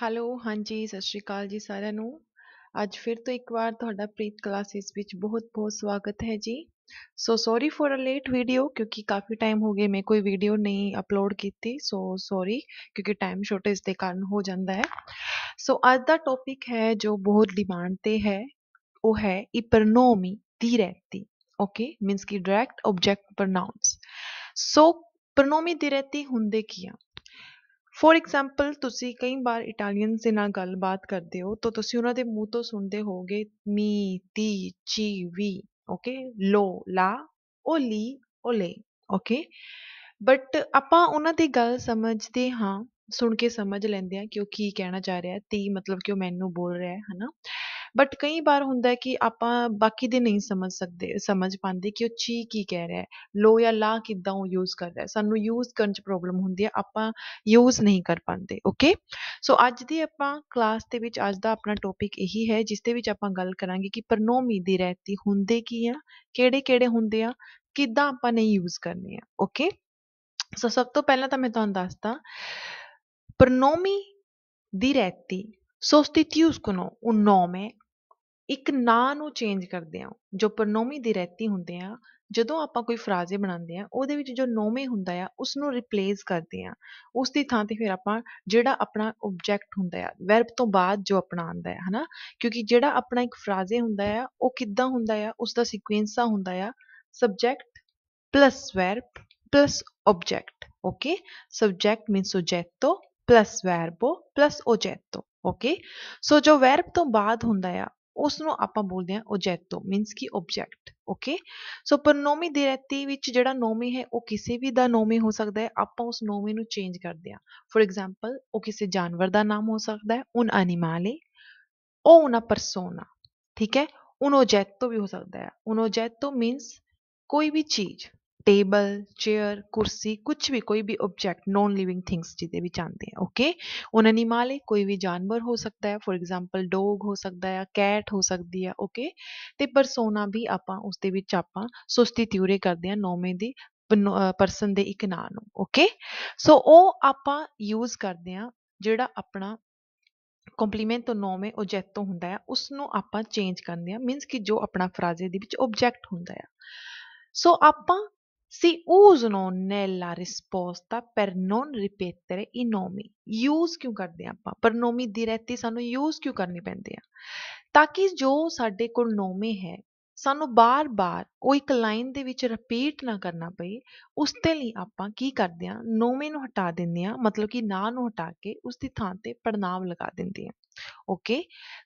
Hello हाँ जी सत श्रीकाल जी सारों अज फिर तो एक बार थोड़ा प्रीत क्लासेस बहुत बहुत स्वागत है जी so sorry for a late video क्योंकि काफ़ी टाइम हो गया मैं कोई वीडियो नहीं अपलोड की सो सॉरी क्योंकि टाइम शोर्टेज के कारण हो जाता है सो so, अज का टॉपिक है जो बहुत डिमांड पर है वो है इपरनोमी दी रहती ओके मीनस की डायरैक्ट ऑब्जेक्ट प्रनाउंस सो प्रनोमी दी रहती होंगे किया ਫੋਰ ਇਗਜ਼ਾਮਪਲ ਤੁਸੀਂ ਕਈ ਵਾਰ ਇਟਾਲੀਅਨਸ ਦੇ ਨਾਲ ਗੱਲਬਾਤ ਕਰਦੇ ਹੋ ਤਾਂ ਤੁਸੀਂ ਉਹਨਾਂ ਦੇ ਮੂੰਹ ਤੋਂ ਸੁਣਦੇ ਹੋਵੋਗੇ ਮੀ ਤੀ ਚੀ ਵੀ ਓਕੇ ਲੋ ਲਾ ਓਲੀ ਓਲੇ ਓਕੇ ਬਟ ਆਪਾਂ ਉਹਨਾਂ ਦੀ ਗੱਲ ਸਮਝਦੇ ਹਾਂ ਸੁਣ ਕੇ ਸਮਝ ਲੈਂਦੇ ਆ ਕਿ ਉਹ ਕੀ ਕਹਿਣਾ ਚਾਹ ਰਿਹਾ ਤੀ ਮਤਲਬ ਕਿ ਉਹ ਮੈਨੂੰ ਬੋਲ ਰਿਹਾ ਹੈ ਹਨਾ ਬਟ ਕਈ ਵਾਰ ਹੁੰਦਾ ਕਿ ਆਪਾਂ ਬਾਕੀ ਦੇ ਨਹੀਂ ਸਮਝ ਸਕਦੇ ਸਮਝ ਪਾਉਂਦੇ ਕਿ ਉਹ ਚੀ ਕੀ ਕਹਿ ਰਿਹਾ ਲੋ ਜਾਂ ਲਾ ਕਿੱਦਾਂ ਉਹ ਯੂਜ਼ ਕਰ ਰਿਹਾ ਸਾਨੂੰ ਯੂਜ਼ ਕਰਨ 'ਚ ਪ੍ਰੋਬਲਮ ਹੁੰਦੀ ਹੈ ਆਪਾਂ ਯੂਜ਼ ਨਹੀਂ ਕਰ ਪਾਉਂਦੇ ਓਕੇ ਸੋ ਅੱਜ ਦੀ ਆਪਾਂ ਕਲਾਸ ਦੇ ਵਿੱਚ ਅੱਜ ਦਾ ਆਪਣਾ ਟੌਪਿਕ ਇਹੀ ਹੈ ਜਿਸ ਦੇ ਵਿੱਚ ਆਪਾਂ ਗੱਲ ਕਰਾਂਗੇ ਕਿ ਪ੍ਰਨੋਮੀ ਦੀ ਰਹਿਤੀ ਹੁੰਦੇ ਕੀ ਆ ਕਿਹੜੇ ਕਿਹੜੇ ਹੁੰਦੇ ਆ ਕਿੱਦਾਂ ਆਪਾਂ ਨੇ ਯੂਜ਼ ਕਰਨੇ ਆ ਓਕੇ ਸੋ ਸਭ ਤੋਂ ਪਹਿਲਾਂ ਤਾਂ ਮੈਂ ਤੁਹਾਨੂੰ ਦੱਸਦਾ pronomi diretti sostituiscono un nome ਇੱਕ ਨਾਂ ਨੂੰ ਚੇਂਜ ਕਰਦੇ ਆ ਜੋ ਪ੍ਰੋਨੋਮੀ ਦੇ ਰਹਿਤੀ ਹੁੰਦੇ ਆ ਜਦੋਂ ਆਪਾਂ ਕੋਈ ਫਰਾਜ਼ੇ ਬਣਾਉਂਦੇ ਆ ਉਹਦੇ ਵਿੱਚ ਜੋ ਨੋਮੇ ਹੁੰਦਾ ਆ ਉਸ ਨੂੰ ਰਿਪਲੇਸ ਕਰਦੇ ਆ ਉਸ ਦੀ ਥਾਂ ਤੇ ਫਿਰ ਆਪਾਂ ਜਿਹੜਾ ਆਪਣਾ ਆਬਜੈਕਟ ਹੁੰਦਾ ਆ ਵਰਬ ਤੋਂ ਬਾਅਦ ਜੋ ਆਪਣਾ ਆਂਦਾ ਹੈ ਹਨਾ ਕਿਉਂਕਿ ਜਿਹੜਾ ਆਪਣਾ ਇੱਕ ਫਰਾਜ਼ੇ ਹੁੰਦਾ ਆ ਉਹ ਕਿੱਦਾਂ ਹੁੰਦਾ ਆ ਉਸ ਦਾ ਸੀਕੁਐਂਸਾ ਹੁੰਦਾ ਆ subject plus verb plus object okay subject means ਓਜੈਟੋ ਪਲੱਸ ਵਰਬੋ ਪਲੱਸ ਓਜੈਟੋ ਓਕੇ ਸੋ ਜੋ ਵਰਬ ਤੋਂ ਬਾਅਦ ਹੁੰਦਾ ਆ ਉਸ ਨੂੰ ਆਪਾਂ ਬੋਲਦੇ ਹਾਂ ਓਜੈਕਟੋ ਮੀਨਸ ਕਿ ਆਬਜੈਕਟ ਓਕੇ ਸੋ ਪਰਨੋਮੀ ਦੇ ਰਤੀ ਵਿੱਚ ਜਿਹੜਾ ਨੋਮੀ ਹੈ ਉਹ ਕਿਸੇ ਵੀ ਦਾ ਨੋਮੀ ਹੋ ਸਕਦਾ ਹੈ ਆਪਾਂ ਉਸ ਨੋਮੀ ਨੂੰ ਚੇਂਜ ਕਰਦੇ ਹਾਂ ਫੋਰ ਐਗਜ਼ਾਮਪਲ ਉਹ ਕਿਸੇ ਜਾਨਵਰ ਦਾ ਨਾਮ ਹੋ ਸਕਦਾ ਹੈ ਉਨ ਐਨੀਮਾਲੇ ਉਹ ਉਹਨਾਂ ਪਰਸੋਨਾ ਠੀਕ ਹੈ ਉਨ ਓਜੈਕਟੋ ਵੀ ਹੋ ਸਕਦਾ ਹੈ ਉਨ ਓਜੈਕਟੋ ਮੀਨਸ ਕੋਈ ਵੀ ਚੀਜ਼ टेबल चेयर कुर्सी कुछ भी कोई भी ऑब्जेक्ट नॉन लिविंग थिंग्स जितने भी जानते हैं ओके उन्होंने माले कोई भी जानवर हो सकता है फॉर एग्जाम्पल डॉग हो सकता है कैट हो सकती है ओके ते परसोना भी आप उस सुस्ती त्यूरे करते हैं नौवे द परसन के एक नाम ओके सो वो आप यूज करते हैं जोड़ा अपना कॉम्प्लीमेंट तो नौवें ओजैक्ट तो होंगे है आप चेंज करते हैं मीनस कि जो अपना फराजे ओबजैक्ट होंगे है सो so, आप si usano nella risposta per non ripetere i nomi use ਕਿਉਂ ਕਰਦੇ ਆਪਾਂ ਪ੍ਰੋਨੋਮੀ ਦੀ ਰਹਿਤੀ ਸਾਨੂੰ ਯੂਜ਼ ਕਿਉਂ ਕਰਨੀ ਪੈਂਦੀ ਆ ਤਾਂ ਕਿ ਜੋ ਸਾਡੇ ਕੋਲ ਨੋਮੇ ਹੈ ਸਾਨੂੰ ਬਾਰ-ਬਾਰ ਉਹ ਇੱਕ ਲਾਈਨ ਦੇ ਵਿੱਚ ਰਿਪੀਟ ਨਾ ਕਰਨਾ ਪਏ ਉਸ ਤੇ ਲਈ ਆਪਾਂ ਕੀ ਕਰਦੇ ਆ ਨੋਮੇ ਨੂੰ ਹਟਾ ਦਿੰਦੇ ਆ ਮਤਲਬ ਕਿ ਨਾ ਨੂੰ ਹਟਾ ਕੇ ਉਸ ਦੀ ਥਾਂ ਤੇ ਪੜਨਾਮ ਲਗਾ ਦਿੰਦੇ ਆ ਓਕੇ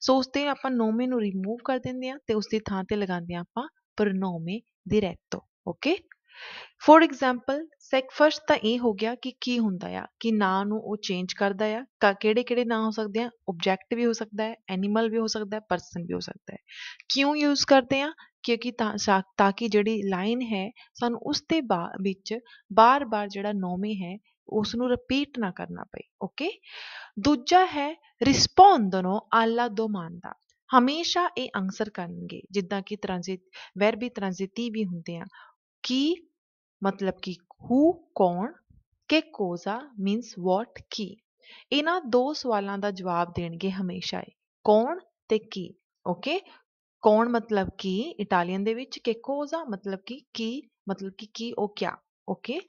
ਸੋ ਉਸ ਤੇ ਆਪਾਂ ਨੋਮੇ ਨੂੰ ਰਿਮੂਵ ਕਰ ਦਿੰਦੇ ਆ ਤੇ ਉਸ ਦੀ ਥਾਂ ਤੇ ਲਗਾਉਂਦੇ ਆ ਆਪਾਂ ਪ੍ਰੋਨੋਮੇ ਦੀ ਰਹਿਤੋ ਓਕੇ फॉर एग्जाम्पल फर्स्ट तो यह हो गया कि की होंगे आ कि नो चेंज करता है का किड़े किड़े ना हो सकते हैं ओबजैक्ट भी हो सकता है एनीमल भी हो सकता है परसन भी हो सकता है क्यों यूज करते हैं क्योंकि ताकि जी लाइन है सू उस बाच बार बार जो नौवी है उसू रिपीट ना करना पे ओके दूजा है दोनों आला दो मान का हमेशा ये आंसर करे जिदा कि ट्रांजि वैर भी ट्रांजिटी भी होंगे ਕੀ ਮਤਲਬ ਕਿ who ਕੌਣ ਕੇ ਕੋਜ਼ਾ ਮੀਨਸ ਵਾਟ ਕੀ ਇਹਨਾਂ ਦੋ ਸਵਾਲਾਂ ਦਾ ਜਵਾਬ ਦੇਣਗੇ ਹਮੇਸ਼ਾ ਹੀ ਕੌਣ ਤੇ ਕੀ ਓਕੇ ਕੌਣ ਮਤਲਬ ਕੀ ਇਟਾਲੀਅਨ ਦੇ ਵਿੱਚ ਕੇ ਕੋਜ਼ਾ ਮਤਲਬ ਕਿ ਕੀ ਮਤਲਬ ਕਿ ਕੀ ਉਹ ਕਿਆ ਓਕੇ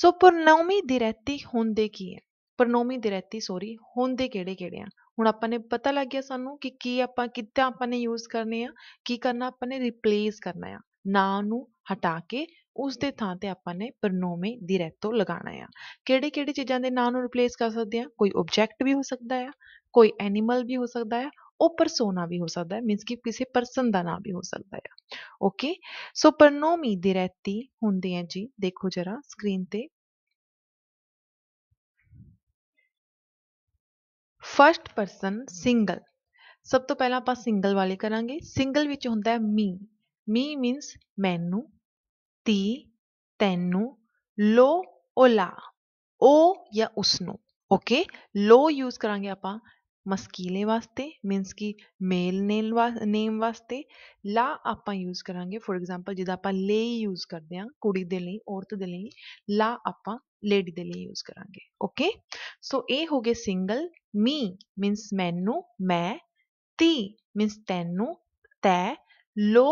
ਸੋ ਪ੍ਰਨੋਮੀ ਦਿਰੈਤੀ ਹੁੰਦੇ ਕੀ ਹੈ ਪ੍ਰਨੋਮੀ ਦਿਰੈਤੀ ਸੋਰੀ ਹੁੰਦੇ ਕਿਹੜੇ ਕਿਹੜੇ ਆ ਹੁਣ ਆਪਾਂ ਨੇ ਪਤਾ ਲੱਗ ਗਿਆ ਸਾਨੂੰ ਕਿ ਕੀ ਆਪਾਂ ਕਿੱਦਾਂ ਆਪਾਂ ਨੇ ਯੂਜ਼ ਕਰਨੇ ਆ ਕੀ ਕਰਨਾ ਆਪਾਂ ਨੇ ਰਿਪਲੇਸ ਕਰਨਾ ਆ ਨਾਂ ਨੂੰ ਹਟਾ ਕੇ ਉਸ ਦੇ ਥਾਂ ਤੇ ਆਪਾਂ ਨੇ ਪ੍ਰੋਨੋਮੇ ਡਾਇਰੈਕਟੋ ਲਗਾਣਾ ਆ ਕਿਹੜੇ ਕਿਹੜੇ ਚੀਜ਼ਾਂ ਦੇ ਨਾਂ ਨੂੰ ਰਿਪਲੇਸ ਕਰ ਸਕਦੇ ਆ ਕੋਈ ਆਬਜੈਕਟ ਵੀ ਹੋ ਸਕਦਾ ਆ ਕੋਈ ਐਨੀਮਲ ਵੀ ਹੋ ਸਕਦਾ ਆ ਉਹ ਪਰਸੋਨਾ ਵੀ ਹੋ ਸਕਦਾ ਹੈ ਮੀਨਸ ਕਿ ਕਿਸੇ ਪਰਸਨ ਦਾ ਨਾਮ ਵੀ ਹੋ ਸਕਦਾ ਹੈ ਓਕੇ ਸੋ ਪ੍ਰਨੋਮੀ ਦੇ ਰਹਿਤੀ ਹੁੰਦੇ ਆ ਜੀ ਦੇਖੋ ਜਰਾ ਸਕਰੀਨ ਤੇ ਫਰਸਟ ਪਰਸਨ ਸਿੰਗਲ ਸਭ ਤੋਂ ਪਹਿਲਾਂ ਆਪਾਂ ਸਿੰਗਲ ਵਾਲੇ ਕਰਾਂਗੇ ਸਿੰਗਲ ਵਿੱਚ ਹੁੰਦਾ ਹੈ ਮੀ मी मीन्स मैनू ती तेनू लो ओ ला ओ या उसनू ओके लो यूज करांगे ਆਪਾਂ ਮਸਕੀਲੇ ਵਾਸਤੇ ਮੀਨਸ ਕਿ ਮੇਲ ਨੇਲ ਨੇਮ ਵਾਸਤੇ ਲਾ ਆਪਾਂ ਯੂਜ਼ ਕਰਾਂਗੇ ਫੋਰ ਐਗਜ਼ਾਮਪਲ ਜਿੱਦਾਂ ਆਪਾਂ ਲੇ ਯੂਜ਼ ਕਰਦੇ ਆ ਕੁੜੀ ਦੇ ਲਈ ਔਰਤ ਦੇ ਲਈ ਲਾ ਆਪਾਂ ਲੇਡੀ ਦੇ ਲਈ ਯੂਜ਼ ਕਰਾਂਗੇ ਓਕੇ ਸੋ ਇਹ ਹੋ ਗਏ ਸਿੰਗਲ ਮੀ ਮੀਨਸ ਮੈਨੂੰ ਮੈਂ ਤੀ ਮੀਨਸ ਤੈਨੂੰ ਤੈ लो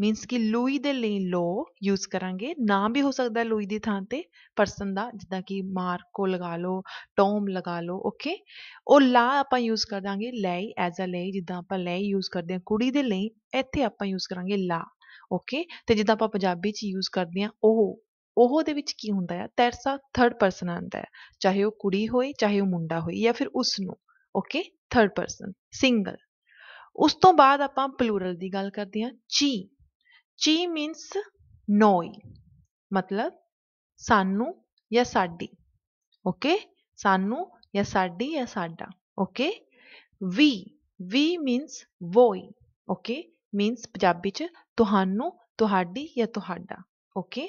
मीनस कि लुई दे लो यूज करा ना भी हो सकता लुई की थान पर परसन का जिदा कि मार्को लगा लो टोम लगा लो ओके ओ ला आप यूज कर देंगे लई एज अ लई जिदा आप लई यूज करते हैं कुड़ी दे इतने आप यूज करा ला ओके तो जिदा आप यूज करते हैं ओह ओह दे होंगे है तैरसा थर्ड परसन आता है चाहे वह कुड़ी हो चाहे वह मुंडा हो या फिर उसनों ओके थर्ड परसन सिंगल उस तो बाद आप पलूरल की गल करते हैं ची ची मीनस नोई मतलब सानू या साडी ओके सानू या साडी या साडा ओके वी वी मीनस वोई ओके मीनस पंजाबी चुहानू तुहाडी या तुहाडा ओके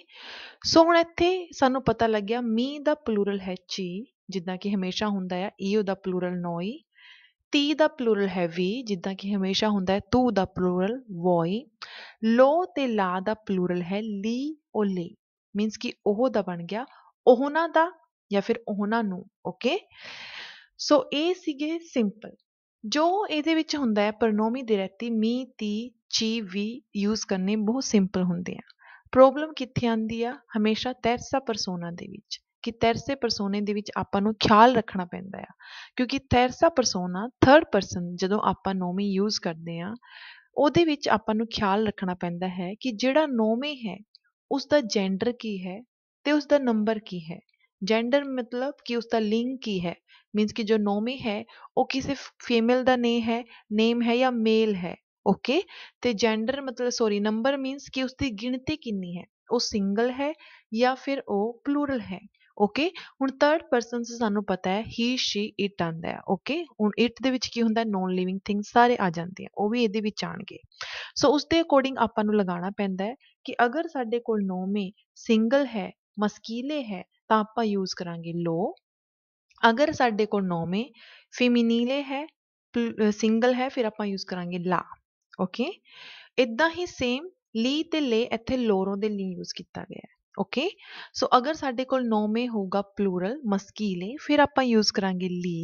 सो हम इतने सू पता लग गया मी का पलूरल है ची जिदा कि हमेशा होंगे है ईओ का पलूरल नोई ਤੀ ਦਾ ਪਲੂਰਲ ਹੈ ਵੀ ਜਿੱਦਾਂ ਕਿ ਹਮੇਸ਼ਾ ਹੁੰਦਾ ਹੈ ਤੂ ਦਾ ਪਲੂਰਲ ਵੋਈ ਲੋ ਤੇ ਲਾ ਦਾ ਪਲੂਰਲ ਹੈ ਲੀ ਔਰ ਲੇ ਮੀਨਸ ਕਿ ਉਹ ਦਾ ਬਣ ਗਿਆ ਉਹਨਾਂ ਦਾ ਜਾਂ ਫਿਰ ਉਹਨਾਂ ਨੂੰ ਓਕੇ ਸੋ ਇਹ ਸੀਗੇ ਸਿੰਪਲ ਜੋ ਇਹਦੇ ਵਿੱਚ ਹੁੰਦਾ ਹੈ ਪ੍ਰੋਨੋਮੀ ਦੇ ਰਹਤੀ ਮੀ ਤੀ ਚੀ ਵੀ ਯੂਜ਼ ਕਰਨੇ ਬਹੁਤ ਸਿੰਪਲ ਹੁੰਦੇ ਆ ਪ੍ਰੋਬਲਮ ਕਿੱਥੇ ਆਂਦੀ ਆ ਹਮੇਸ਼ਾ ਤੈਰਸਾ ਪਰਸੋਨਾ ਦੇ ਵਿੱਚ ਕਿ ਤੈਰਸੇ ਪਰਸੋਨੇ ਦੇ ਵਿੱਚ ਆਪਾਂ ਨੂੰ ਖਿਆਲ ਰੱਖਣਾ ਪੈਂਦਾ ਆ ਕਿਉਂਕਿ ਤੈਰਸਾ ਪਰਸੋਨਾ ਥਰਡ ਪਰਸਨ ਜਦੋਂ ਆਪਾਂ ਨੋਮੀ ਯੂਜ਼ ਕਰਦੇ ਆ ਉਹਦੇ ਵਿੱਚ ਆਪਾਂ ਨੂੰ ਖਿਆਲ ਰੱਖਣਾ ਪੈਂਦਾ ਹੈ ਕਿ ਜਿਹੜਾ ਨੋਮੇ ਹੈ ਉਸ ਦਾ ਜੈਂਡਰ ਕੀ ਹੈ ਤੇ ਉਸ ਦਾ ਨੰਬਰ ਕੀ ਹੈ जेंडर मतलब कि उसका लिंग की है मीन्स कि जो नोमी है वो किसी फीमेल का ने है नेम है या मेल है ओके तो जेंडर मतलब सॉरी नंबर मीन्स कि उसकी गिनती किन्नी है वो सिंगल है या फिर वो प्लूरल है ओके हूँ थर्ड परसन से सूँ पता है ही शी इट आंद है ओके हूँ इट के होंगे नॉन लिविंग थिंग सारे आ जाते हैं वह भी ये आए सो उसके अकोर्डिंग आप लगाना पैदा है कि अगर साढ़े को नौवें सिंगल है मस्कीले है तो आप यूज करा लो अगर साढ़े को नौवें फिमिनीले है सिंगल है फिर आप यूज करा ला ओके इदा ही सेम ली तो ले इतें लोरों के लिए यूज किया गया है ओके सो अगर साढ़े को नौवें होगा प्लूरल मस्कीले फिर आप यूज करा ली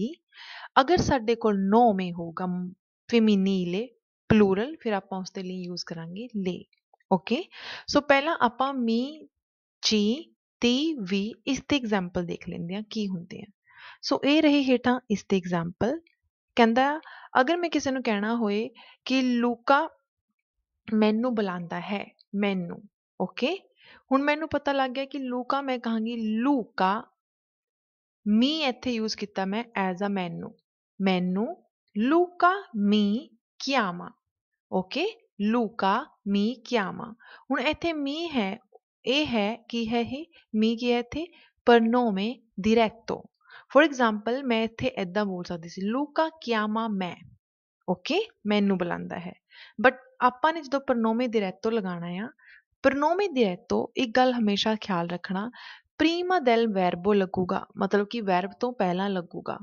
अगर साढ़े को नौवें होगा फिमिनीले प्लूरल फिर आप उसके लिए यूज करा ले ओके सो पहला आप ची ती वी इसते एग्जाम्पल देख लें की होंगे सो so, ये रहे हेठा इसते एग्जाम्पल कहता अगर मैं किसी को कहना हो लूका मैनू बुला है मैनू ओके okay? ਹੁਣ ਮੈਨੂੰ ਪਤਾ ਲੱਗ ਗਿਆ ਕਿ ਲੂਕਾ ਮੈਂ ਕਹਾਂਗੀ ਲੂਕਾ ਮੀ ਇੱਥੇ ਯੂਜ਼ ਕੀਤਾ ਮੈਂ ਐਜ਼ ਅ ਮੈਨੂੰ ਮੈਨੂੰ ਲੂਕਾ ਮੀ ਕਿਆਮਾ ਓਕੇ ਲੂਕਾ ਮੀ ਕਿਆਮਾ ਹੁਣ ਇੱਥੇ ਮੀ ਹੈ ਇਹ ਹੈ ਕੀ ਹੈ ਇਹ ਮੀ ਕੀ ਹੈ ਇੱਥੇ ਪਰਨੋਮੇ ਡਾਇਰੈਕਟੋ ਫੋਰ ਐਗਜ਼ਾਮਪਲ ਮੈਂ ਇੱਥੇ ਐਦਾਂ ਬੋਲ ਸਕਦੀ ਸੀ ਲੂਕਾ ਕਿਆਮਾ ਮੈਂ ਓਕੇ ਮੈਨੂੰ ਬੁਲਾਉਂਦਾ ਹੈ ਬਟ ਆਪਾਂ ਨੇ ਜਦੋਂ ਪਰਨੋਮੇ ਡਾਇਰੈਕਟੋ ਲਗਾਣਾ ਆ प्रनोमे दिरैतो एक गल हमेशा ख्याल रखना प्रीमा दैल वैरबो लगेगा मतलब कि वैरब तो पहला लगेगा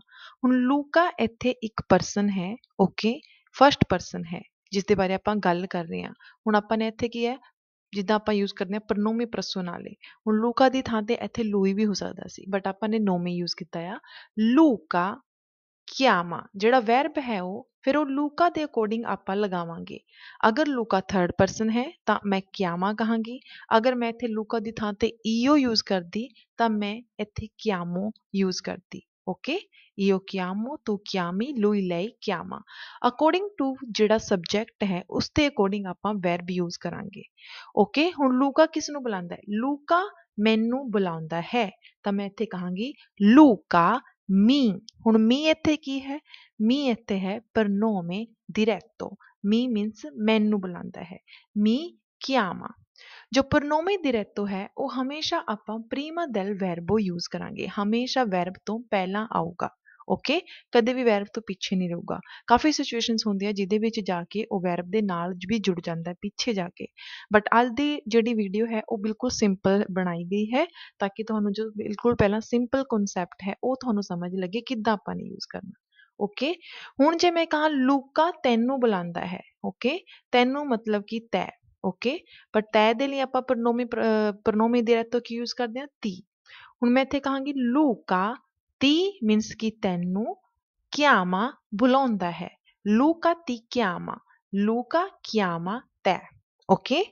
हूँ लूका इतने एक परसन है ओके फस्ट परसन है जिसके बारे आप गल कर रहे हैं हूँ अपने इतने की है जिदा आप यूज करते हैं प्रनोमी प्रसुनाले हूँ लूका की थान पर इतने लूई भी हो सकता है बट आपने नोमी यूज किया लूका क्यामा जो वैरब है वह फिर वह लूका के अकोर्डिंग आप लगावे अगर लूका थर्ड परसन है तो मैं क्यावा कह अगर मैं इतने लूका की थान पर ईओ यूज़ करती तो मैं इतने क्यामो यूज़ करती ओके ईओ क्यामो तू क्यामी लुई लई क्यावा अकोर्डिंग टू जो सबजैक्ट है उसके अकोर्डिंग आप वैरब यूज़ करा ओके हूँ लूका किसू बुला लूका मैनू बुला है तो मैं इतने कह लूका मी हूँ मी इत की है मी इत है पर नो में दिरैक्टो मी मीनस मैनू बुला है मी क्यामा जो परनोमी दिरैक्टो है वह हमेशा आप प्रीमा दल वैरबो यूज करा हमेशा वैरब तो पहला आऊगा ओके कद भी वैरब तो पिछे नहीं रहूगा काफ़ी सिचुएशन होंगे जिदे जाके वह वैरब के नाल भी जुड़ जाता है पिछे जाके बट अज की जोड़ी वीडियो है वह बिल्कुल सिंपल बनाई गई है ताकि तो जो बिल्कुल पहला सिंपल कॉन्सैप्ट है वह तो समझ लगे कि आप यूज़ करना ओके हूँ जो मैं कह लूका तेनू बुला है ओके तेनू मतलब कि तय ओके पर तय दे आप प्रनोमी प्रनोमी दर तो की यूज करते हैं ती हूँ मैं इतने कह लूका ती मीनस की तेनू क्यामा बुला है लूका ती क्यामा लूका क्यामा तय ओके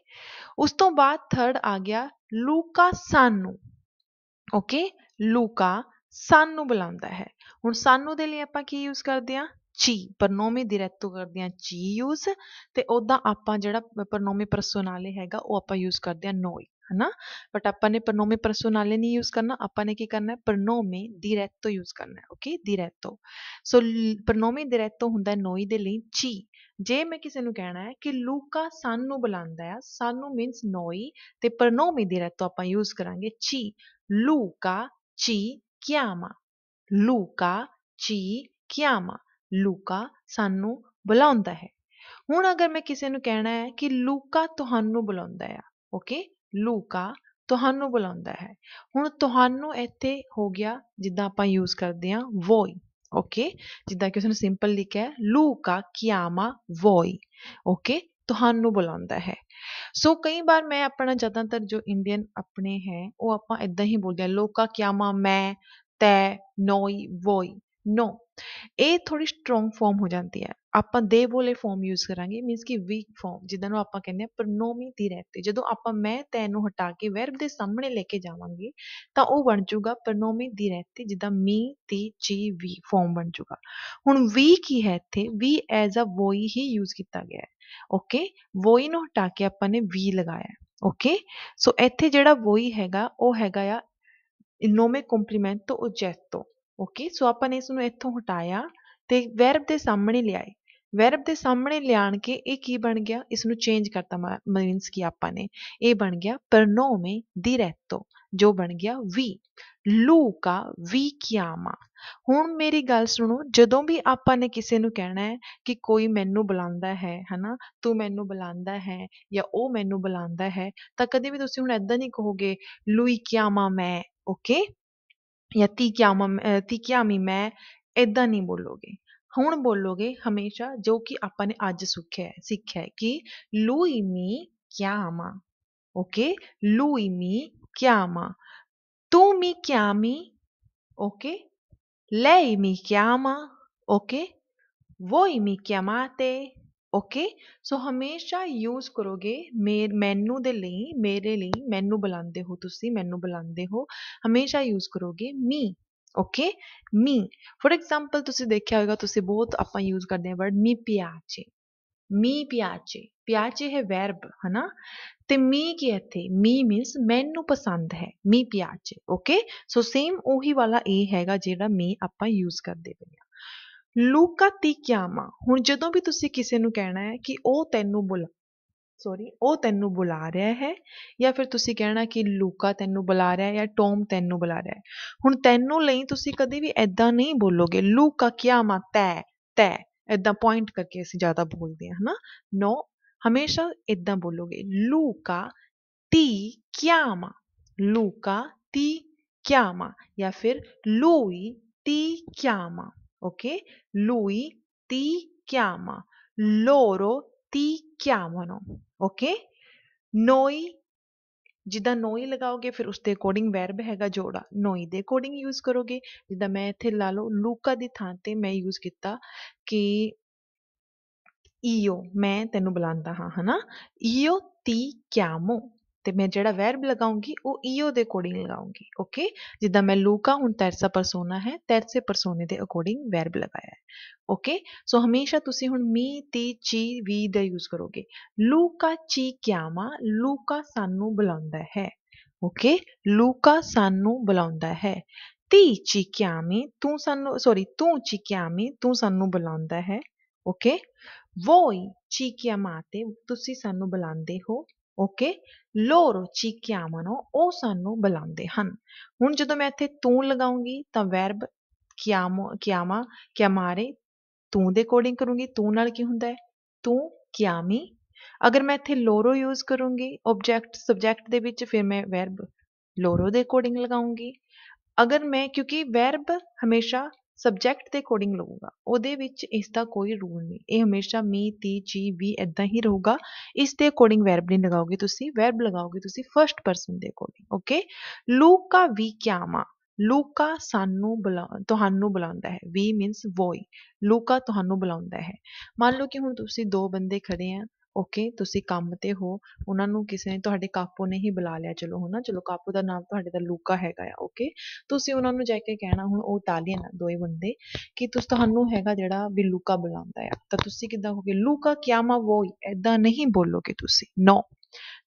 उस तो बाद थर्ड आ गया लूका सानू ओके लूका सानू बुला है ਹੁਣ ਸਾਨੂੰ ਦੇ ਲਈ ਆਪਾਂ ਕੀ ਯੂਜ਼ ਕਰਦੇ ਆ ਚੀ ਪਰਨੋਮੀ ਡਾਇਰੈਕਟੋ ਕਰਦੇ ਆ ਚੀ ਯੂਜ਼ ਤੇ ਉਦਾਂ ਆਪਾਂ ਜਿਹੜਾ ਪਰਨੋਮੀ ਪਰਸੋਨਾਲੇ ਹੈਗਾ ਉਹ ਆਪਾਂ ਯੂਜ਼ ਕਰਦੇ ਆ ਨੋਈ ਹਨਾ ਬਟ ਆਪਾਂ ਨੇ ਪਰਨੋਮੀ ਪਰਸੋਨਾਲੇ ਨਹੀਂ ਯੂਜ਼ ਕਰਨਾ ਆਪਾਂ ਨੇ ਕੀ ਕਰਨਾ ਹੈ ਪਰਨੋਮੀ ਡਾਇਰੈਕਟੋ ਯੂਜ਼ ਕਰਨਾ ਹੈ ਓਕੇ ਡਾਇਰੈਕਟੋ ਸੋ ਪਰਨੋਮੀ ਡਾਇਰੈਕਟੋ ਹੁੰਦਾ ਨੋਈ ਦੇ ਲਈ ਚੀ ਜੇ ਮੈਂ ਕਿਸੇ ਨੂੰ ਕਹਿਣਾ ਹੈ ਕਿ ਲੂਕਾ ਸਾਨੂੰ ਬੁਲਾਉਂਦਾ ਹੈ ਸਾਨੂੰ ਮੀਨਸ ਨੋਈ ਤੇ ਪਰਨੋਮੀ ਡਾਇਰੈਕਟੋ ਆਪਾਂ ਯੂਜ਼ ਕਰਾਂਗੇ ਚੀ ਲੂਕਾ ਚੀ chiama लूका ची क्यामा लूका सानू बुला है हूँ अगर मैं किसी को कहना है कि लूका तो बुला है ओके लूका तो बुला है हूँ तहानू इत हो गया जिदा आप यूज करते हैं वोई ओके जिदा कि उसने सिंपल लिखा है लूका क्यामा वोई ओके तो बुला है सो कई बार मैं अपना ज्यादातर जो इंडियन अपने हैं वो आप इदा ही बोलते हैं लोका क्यामा मैं ते नोई वोई नो ए थोड़ी स्ट्रोंग फॉर्म हो जाती है आप दे बोले फॉर्म यूज करा मीनस की वीक फॉर्म जिदा आप कहने पर नौमी ती रहते जो आप मैं तैन हटा के वैरब के सामने लेके जावे तो वह बन जूगा पर नौमी ती रहते जिदा मी ती ची वी फॉर्म बन जूगा हूँ वी की है इतने वी एज अ वोई ही यूज किया गया है ओके वोई न हटा के अपने वी लगाया ओके सो इत जो वोई हैगा वह हैगा नौवे कॉम्प्लीमेंट तो उजैतो ओके सो अपने इस इतों हटाया तो वैरब के सामने लियाए वैरब के सामने लिया के ये की बन गया इस चेंज करता म मीनस कि आपने बन गया पर नौवे दी रैतो जो बन गया वी लू का वी क्यामा हूँ मेरी गल सुनो जो भी आपने किसी को कहना है कि कोई मैनू बुला है ना तू मैनू बुला है या वह मैनू बुला है तो कभी भी तुम हम इदा नहीं कहोगे लुई क्यामा मैं ओके या ती क्या मी मैं ऐदा नहीं बोलोगे हूँ बोलोगे हमेशा जो कि आपने अज सीख है सीखे कि लूई मी क्या आमा ओके लूई मी क्या आमा तू मी क्या मी ओके लई मी क्या आमा ओके वो मी क्या माते ओके सो हमेशा यूज करोगे मे मैनू दे मेरे लिए मैनू बुलाते हो तुम मैनू बुलाते हो हमेशा यूज करोगे मी ओके मी फॉर एग्जाम्पल तुम देखा होगा तुम बहुत आप यूज करते हैं वर्ड मी प्याचे मी प्याचे प्याचे है वैरब है ना तो मी की इतने मी मीनस मैनू पसंद है मी प्याचे ओके सो सेम उ वाला ये हैगा जेड़ा मी आप यूज करते हैं ਲੂਕਾ ਤੀ ਕਿਆਮਾ ਹੁਣ ਜਦੋਂ ਵੀ ਤੁਸੀਂ ਕਿਸੇ ਨੂੰ ਕਹਿਣਾ ਹੈ ਕਿ ਉਹ ਤੈਨੂੰ ਬੁਲਾ ਸੌਰੀ ਉਹ ਤੈਨੂੰ ਬੁਲਾ ਰਿਹਾ ਹੈ ਜਾਂ ਫਿਰ ਤੁਸੀਂ ਕਹਿਣਾ ਕਿ ਲੂਕਾ ਤੈਨੂੰ ਬੁਲਾ ਰਿਹਾ ਹੈ ਜਾਂ ਟੋਮ ਤੈਨੂੰ ਬੁਲਾ ਰਿਹਾ ਹੈ ਹੁਣ ਤੈਨੂੰ ਲਈ ਤੁਸੀਂ ਕਦੇ ਵੀ ਐਦਾਂ ਨਹੀਂ ਬੋਲੋਗੇ ਲੂਕਾ ਕਿਆਮਾ ਤੈ ਤੈ ਐਦਾਂ ਪੁਆਇੰਟ ਕਰਕੇ ਅਸੀਂ ਜ਼ਿਆਦਾ ਬੋਲਦੇ ਹਾਂ ਹਨਾ ਨੋ ਹਮੇਸ਼ਾ ਐਦਾਂ ਬੋਲੋਗੇ ਲੂਕਾ ਤੀ ਕਿਆਮਾ ਲੂਕਾ ਤੀ ਕਿਆਮਾ ਜਾਂ ਫਿਰ ਲੂਈ ਤੀ ਕਿਆਮਾ ok? Lui ti chiama, loro ti chiamano, ok? Noi ਜਿੱਦਾਂ ਨੋਈ ਲਗਾਓਗੇ ਫਿਰ ਉਸ ਦੇ ਅਕੋਰਡਿੰਗ ਵਰਬ ਹੈਗਾ ਜੋੜਾ ਨੋਈ ਦੇ ਅਕੋਰਡਿੰਗ ਯੂਜ਼ ਕਰੋਗੇ ਜਿੱਦਾਂ ਮੈਂ ਇੱਥੇ ਲਾ ਲਓ ਲੂਕਾ ਦੀ ਥਾਂ ਤੇ ਮੈਂ ਯੂਜ਼ ਕੀਤਾ ਕਿ ਈਓ ਮੈਂ ਤੈਨੂੰ ਬੁਲਾਉਂਦਾ ਹਾਂ ਹਨਾ ਈਓ ਤੀ ਕਿਆਮੋ ਤੇ ਮੈਂ ਜਿਹੜਾ ਵਰਬ ਲਗਾਉਂਗੀ ਉਹ ਈਓ ਦੇ ਅਕੋਰਡਿੰਗ ਲਗਾਉਂਗੀ ਓਕੇ ਜਿੱਦਾਂ ਮੈਂ ਲੂਕਾ ਹੁਣ ਤਰਸਾ ਪਰਸੋਨਾ ਹੈ ਤਰਸੇ ਪਰਸੋਨੇ ਦੇ ਅਕੋਰਡਿੰਗ ਵਰਬ ਲਗਾਇਆ ਹੈ ਓਕੇ ਸੋ ਹਮੇਸ਼ਾ ਤੁਸੀਂ ਹੁਣ ਮੀ ਤੀ ਚੀ ਵੀ ਦਾ ਯੂਜ਼ ਕਰੋਗੇ ਲੂਕਾ ਚੀ ਕਿਆਮਾ ਲੂਕਾ ਸਾਨੂੰ ਬੁਲਾਉਂਦਾ ਹੈ ਓਕੇ ਲੂਕਾ ਸਾਨੂੰ ਬੁਲਾਉਂਦਾ ਹੈ ਤੀ ਚੀ ਕਿਆਮੀ ਤੂੰ ਸਾਨੂੰ ਸੌਰੀ ਤੂੰ ਚੀ ਕਿਆਮੀ ਤੂੰ ਸਾਨੂੰ ਬੁਲਾਉਂਦਾ ਹੈ ਓਕੇ ਵੋਈ ਚੀ ਕਿਆਮਾਤੇ ਤੁਸੀਂ ਸਾਨੂੰ ਬੁਲਾਉਂਦੇ ਹੋ ਓਕੇ ਲੋਰ ਚੀਕਿਆਮਨ ਉਹ ਸਾਨੂੰ ਬੁਲਾਉਂਦੇ ਹਨ ਹੁਣ ਜਦੋਂ ਮੈਂ ਇੱਥੇ ਤੂੰ ਲਗਾਉਂਗੀ ਤਾਂ ਵੈਰਬ ਕਿਆਮੋ ਕਿਆਮਾ ਕਿਆਮਾਰੇ ਤੂੰ ਦੇ ਕੋਡਿੰਗ ਕਰੂੰਗੀ ਤੂੰ ਨਾਲ ਕੀ ਹੁੰਦਾ ਹੈ ਤੂੰ ਕਿਆਮੀ ਅਗਰ ਮੈਂ ਇੱਥੇ ਲੋਰੋ ਯੂਜ਼ ਕਰੂੰਗੀ ਆਬਜੈਕਟ ਸਬਜੈਕਟ ਦੇ ਵਿੱਚ ਫਿਰ ਮੈਂ ਵੈਰਬ ਲੋਰੋ ਦੇ ਕੋਡਿੰਗ ਲਗਾਉਂਗੀ ਅਗਰ ਮੈਂ ਕਿਉਂਕਿ ਵੈਰਬ ਹਮੇਸ਼ਾ ਸਬਜੈਕਟ ਤੇ ਕੋਡਿੰਗ ਲਊਗਾ ਉਹਦੇ ਵਿੱਚ ਇਸ ਦਾ ਕੋਈ ਰੂਲ ਨਹੀਂ ਇਹ ਹਮੇਸ਼ਾ ਮੀ ਤੀ ਜੀ ਵੀ ਇਦਾਂ ਹੀ ਰਹੂਗਾ ਇਸ ਤੇ ਅਕੋਰਡਿੰਗ ਵੈਰਬ ਨਹੀਂ ਲਗਾਓਗੇ ਤੁਸੀਂ ਵੈਰਬ ਲਗਾਓਗੇ ਤੁਸੀਂ ਫਰਸਟ ਪਰਸਨ ਦੇ ਅਕੋਰਡਿੰਗ ਓਕੇ ਲੂਕਾ ਵੀ ਕਿਆਮਾ ਲੂਕਾ ਸਾਨੂੰ ਬੁਲਾ ਤੁਹਾਨੂੰ ਬੁਲਾਉਂਦਾ ਹੈ ਵੀ ਮੀਨਸ ਵੋਈ ਲੂਕਾ ਤੁਹਾਨੂੰ ਬੁਲਾਉਂਦਾ ਹੈ ਮੰਨ ਲਓ ਕਿ ਹੁਣ ਤੁਸੀਂ ਦੋ ਬੰਦੇ ਖੜੇ ਆ ਓਕੇ ਤੁਸੀਂ ਕੰਮ ਤੇ ਹੋ ਉਹਨਾਂ ਨੂੰ ਕਿਸੇ ਨੇ ਤੁਹਾਡੇ ਕਾਪੋ ਨੇ ਹੀ ਬੁਲਾ ਲਿਆ ਚਲੋ ਹਨਾ ਚਲੋ ਕਾਪੋ ਦਾ ਨਾਮ ਤੁਹਾਡੇ ਦਾ ਲੂਕਾ ਹੈਗਾ ਆ ਓਕੇ ਤੁਸੀਂ ਉਹਨਾਂ ਨੂੰ ਜਾ ਕੇ ਕਹਿਣਾ ਹੁਣ ਉਹ ਇਟਾਲੀਅਨ ਆ ਦੋਏ ਬੰਦੇ ਕਿ ਤੁਸ ਤੁਹਾਨੂੰ ਹੈਗਾ ਜਿਹੜਾ ਵੀ ਲੂਕਾ ਬੁਲਾਉਂਦਾ ਆ ਤਾਂ ਤੁਸੀਂ ਕਿੱਦਾਂ ਕਹੋਗੇ ਲੂਕਾ ਕਿਆਮਾ ਵੋਈ ਐਦਾਂ ਨਹੀਂ ਬੋਲੋਗੇ ਤੁਸੀਂ ਨੋ